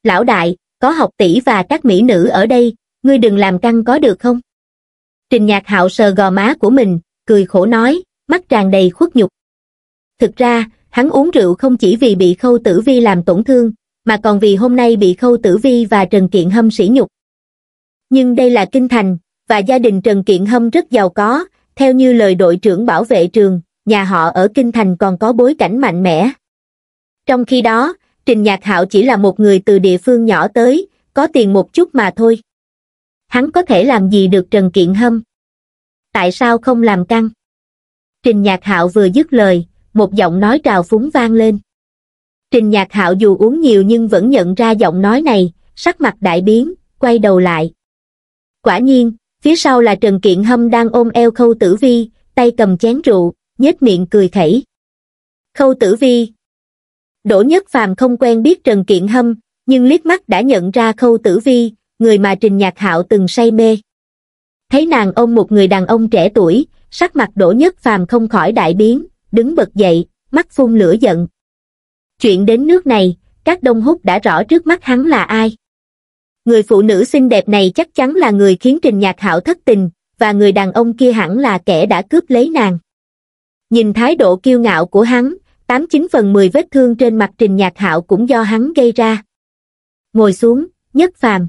lão đại có học tỷ và các mỹ nữ ở đây ngươi đừng làm căng có được không trình nhạc hạo sờ gò má của mình cười khổ nói mắt tràn đầy khuất nhục thực ra hắn uống rượu không chỉ vì bị khâu tử vi làm tổn thương mà còn vì hôm nay bị khâu tử vi và trần kiện hâm sỉ nhục nhưng đây là kinh thành và gia đình trần kiện hâm rất giàu có theo như lời đội trưởng bảo vệ trường nhà họ ở kinh thành còn có bối cảnh mạnh mẽ trong khi đó trình nhạc hạo chỉ là một người từ địa phương nhỏ tới có tiền một chút mà thôi hắn có thể làm gì được trần kiện hâm tại sao không làm căng trình nhạc hạo vừa dứt lời một giọng nói trào phúng vang lên trình nhạc hạo dù uống nhiều nhưng vẫn nhận ra giọng nói này sắc mặt đại biến quay đầu lại quả nhiên phía sau là trần kiện hâm đang ôm eo khâu tử vi tay cầm chén rượu nhếch miệng cười khẩy khâu tử vi Đỗ Nhất Phàm không quen biết Trần Kiện Hâm, nhưng liếc mắt đã nhận ra Khâu Tử Vi, người mà Trình Nhạc Hạo từng say mê. Thấy nàng ôm một người đàn ông trẻ tuổi, sắc mặt Đỗ Nhất Phàm không khỏi đại biến, đứng bật dậy, mắt phun lửa giận. Chuyện đến nước này, các đông húc đã rõ trước mắt hắn là ai. Người phụ nữ xinh đẹp này chắc chắn là người khiến Trình Nhạc Hạo thất tình, và người đàn ông kia hẳn là kẻ đã cướp lấy nàng. Nhìn thái độ kiêu ngạo của hắn, tám chín phần mười vết thương trên mặt trình nhạc hạo cũng do hắn gây ra ngồi xuống nhất phàm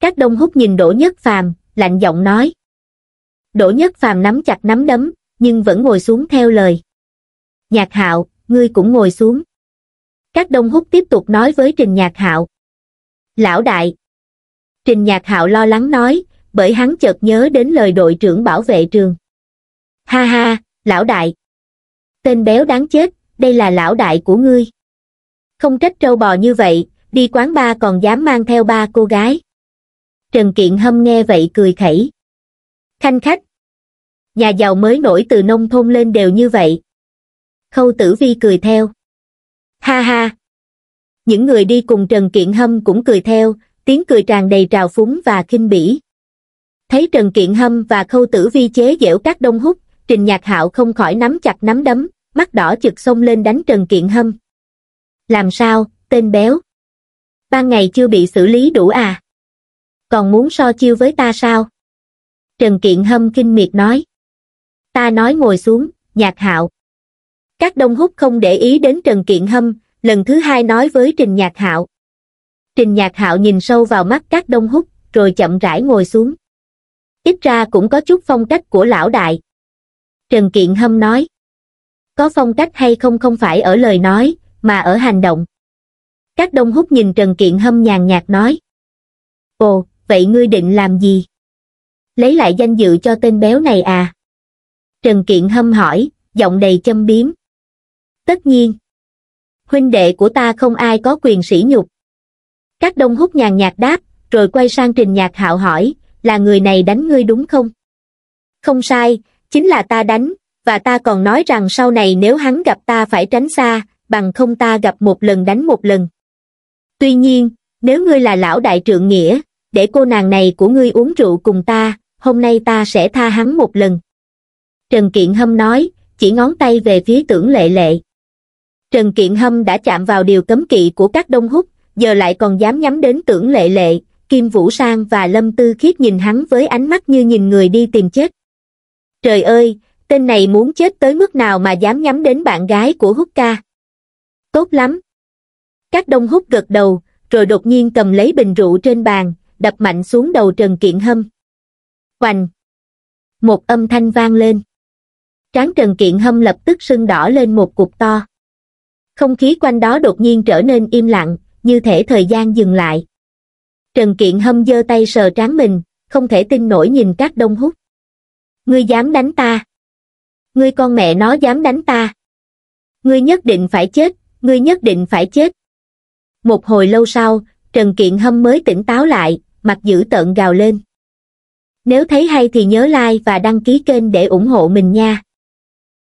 các đông hút nhìn đỗ nhất phàm lạnh giọng nói đỗ nhất phàm nắm chặt nắm đấm nhưng vẫn ngồi xuống theo lời nhạc hạo ngươi cũng ngồi xuống các đông hút tiếp tục nói với trình nhạc hạo lão đại trình nhạc hạo lo lắng nói bởi hắn chợt nhớ đến lời đội trưởng bảo vệ trường ha ha lão đại tên béo đáng chết đây là lão đại của ngươi. Không trách trâu bò như vậy, đi quán ba còn dám mang theo ba cô gái. Trần Kiện Hâm nghe vậy cười khẩy. Khanh khách. Nhà giàu mới nổi từ nông thôn lên đều như vậy. Khâu Tử Vi cười theo. Ha ha. Những người đi cùng Trần Kiện Hâm cũng cười theo, tiếng cười tràn đầy trào phúng và kinh bỉ. Thấy Trần Kiện Hâm và Khâu Tử Vi chế giễu các đông hút, Trình Nhạc Hạo không khỏi nắm chặt nắm đấm, mắt đỏ chực xông lên đánh Trần Kiện Hâm. Làm sao, tên béo? Ban ngày chưa bị xử lý đủ à? Còn muốn so chiêu với ta sao? Trần Kiện Hâm kinh miệt nói. Ta nói ngồi xuống, nhạc hạo. Các đông hút không để ý đến Trần Kiện Hâm, lần thứ hai nói với Trình Nhạc Hạo. Trình Nhạc Hạo nhìn sâu vào mắt các đông hút, rồi chậm rãi ngồi xuống. Ít ra cũng có chút phong cách của lão đại. Trần Kiện Hâm nói có phong cách hay không không phải ở lời nói mà ở hành động các đông hút nhìn trần kiện hâm nhàn nhạt nói ồ vậy ngươi định làm gì lấy lại danh dự cho tên béo này à trần kiện hâm hỏi giọng đầy châm biếm tất nhiên huynh đệ của ta không ai có quyền sỉ nhục các đông hút nhàn nhạt đáp rồi quay sang trình nhạc hạo hỏi là người này đánh ngươi đúng không không sai chính là ta đánh và ta còn nói rằng sau này nếu hắn gặp ta phải tránh xa bằng không ta gặp một lần đánh một lần tuy nhiên nếu ngươi là lão đại trượng nghĩa để cô nàng này của ngươi uống rượu cùng ta hôm nay ta sẽ tha hắn một lần trần kiện hâm nói chỉ ngón tay về phía tưởng lệ lệ trần kiện hâm đã chạm vào điều cấm kỵ của các đông húc giờ lại còn dám nhắm đến tưởng lệ lệ kim vũ sang và lâm tư khiết nhìn hắn với ánh mắt như nhìn người đi tìm chết trời ơi tên này muốn chết tới mức nào mà dám nhắm đến bạn gái của hút ca tốt lắm các đông hút gật đầu rồi đột nhiên cầm lấy bình rượu trên bàn đập mạnh xuống đầu trần kiện hâm hoành một âm thanh vang lên trán trần kiện hâm lập tức sưng đỏ lên một cục to không khí quanh đó đột nhiên trở nên im lặng như thể thời gian dừng lại trần kiện hâm giơ tay sờ trán mình không thể tin nổi nhìn các đông hút ngươi dám đánh ta ngươi con mẹ nó dám đánh ta ngươi nhất định phải chết ngươi nhất định phải chết một hồi lâu sau trần kiện hâm mới tỉnh táo lại mặt dữ tợn gào lên nếu thấy hay thì nhớ like và đăng ký kênh để ủng hộ mình nha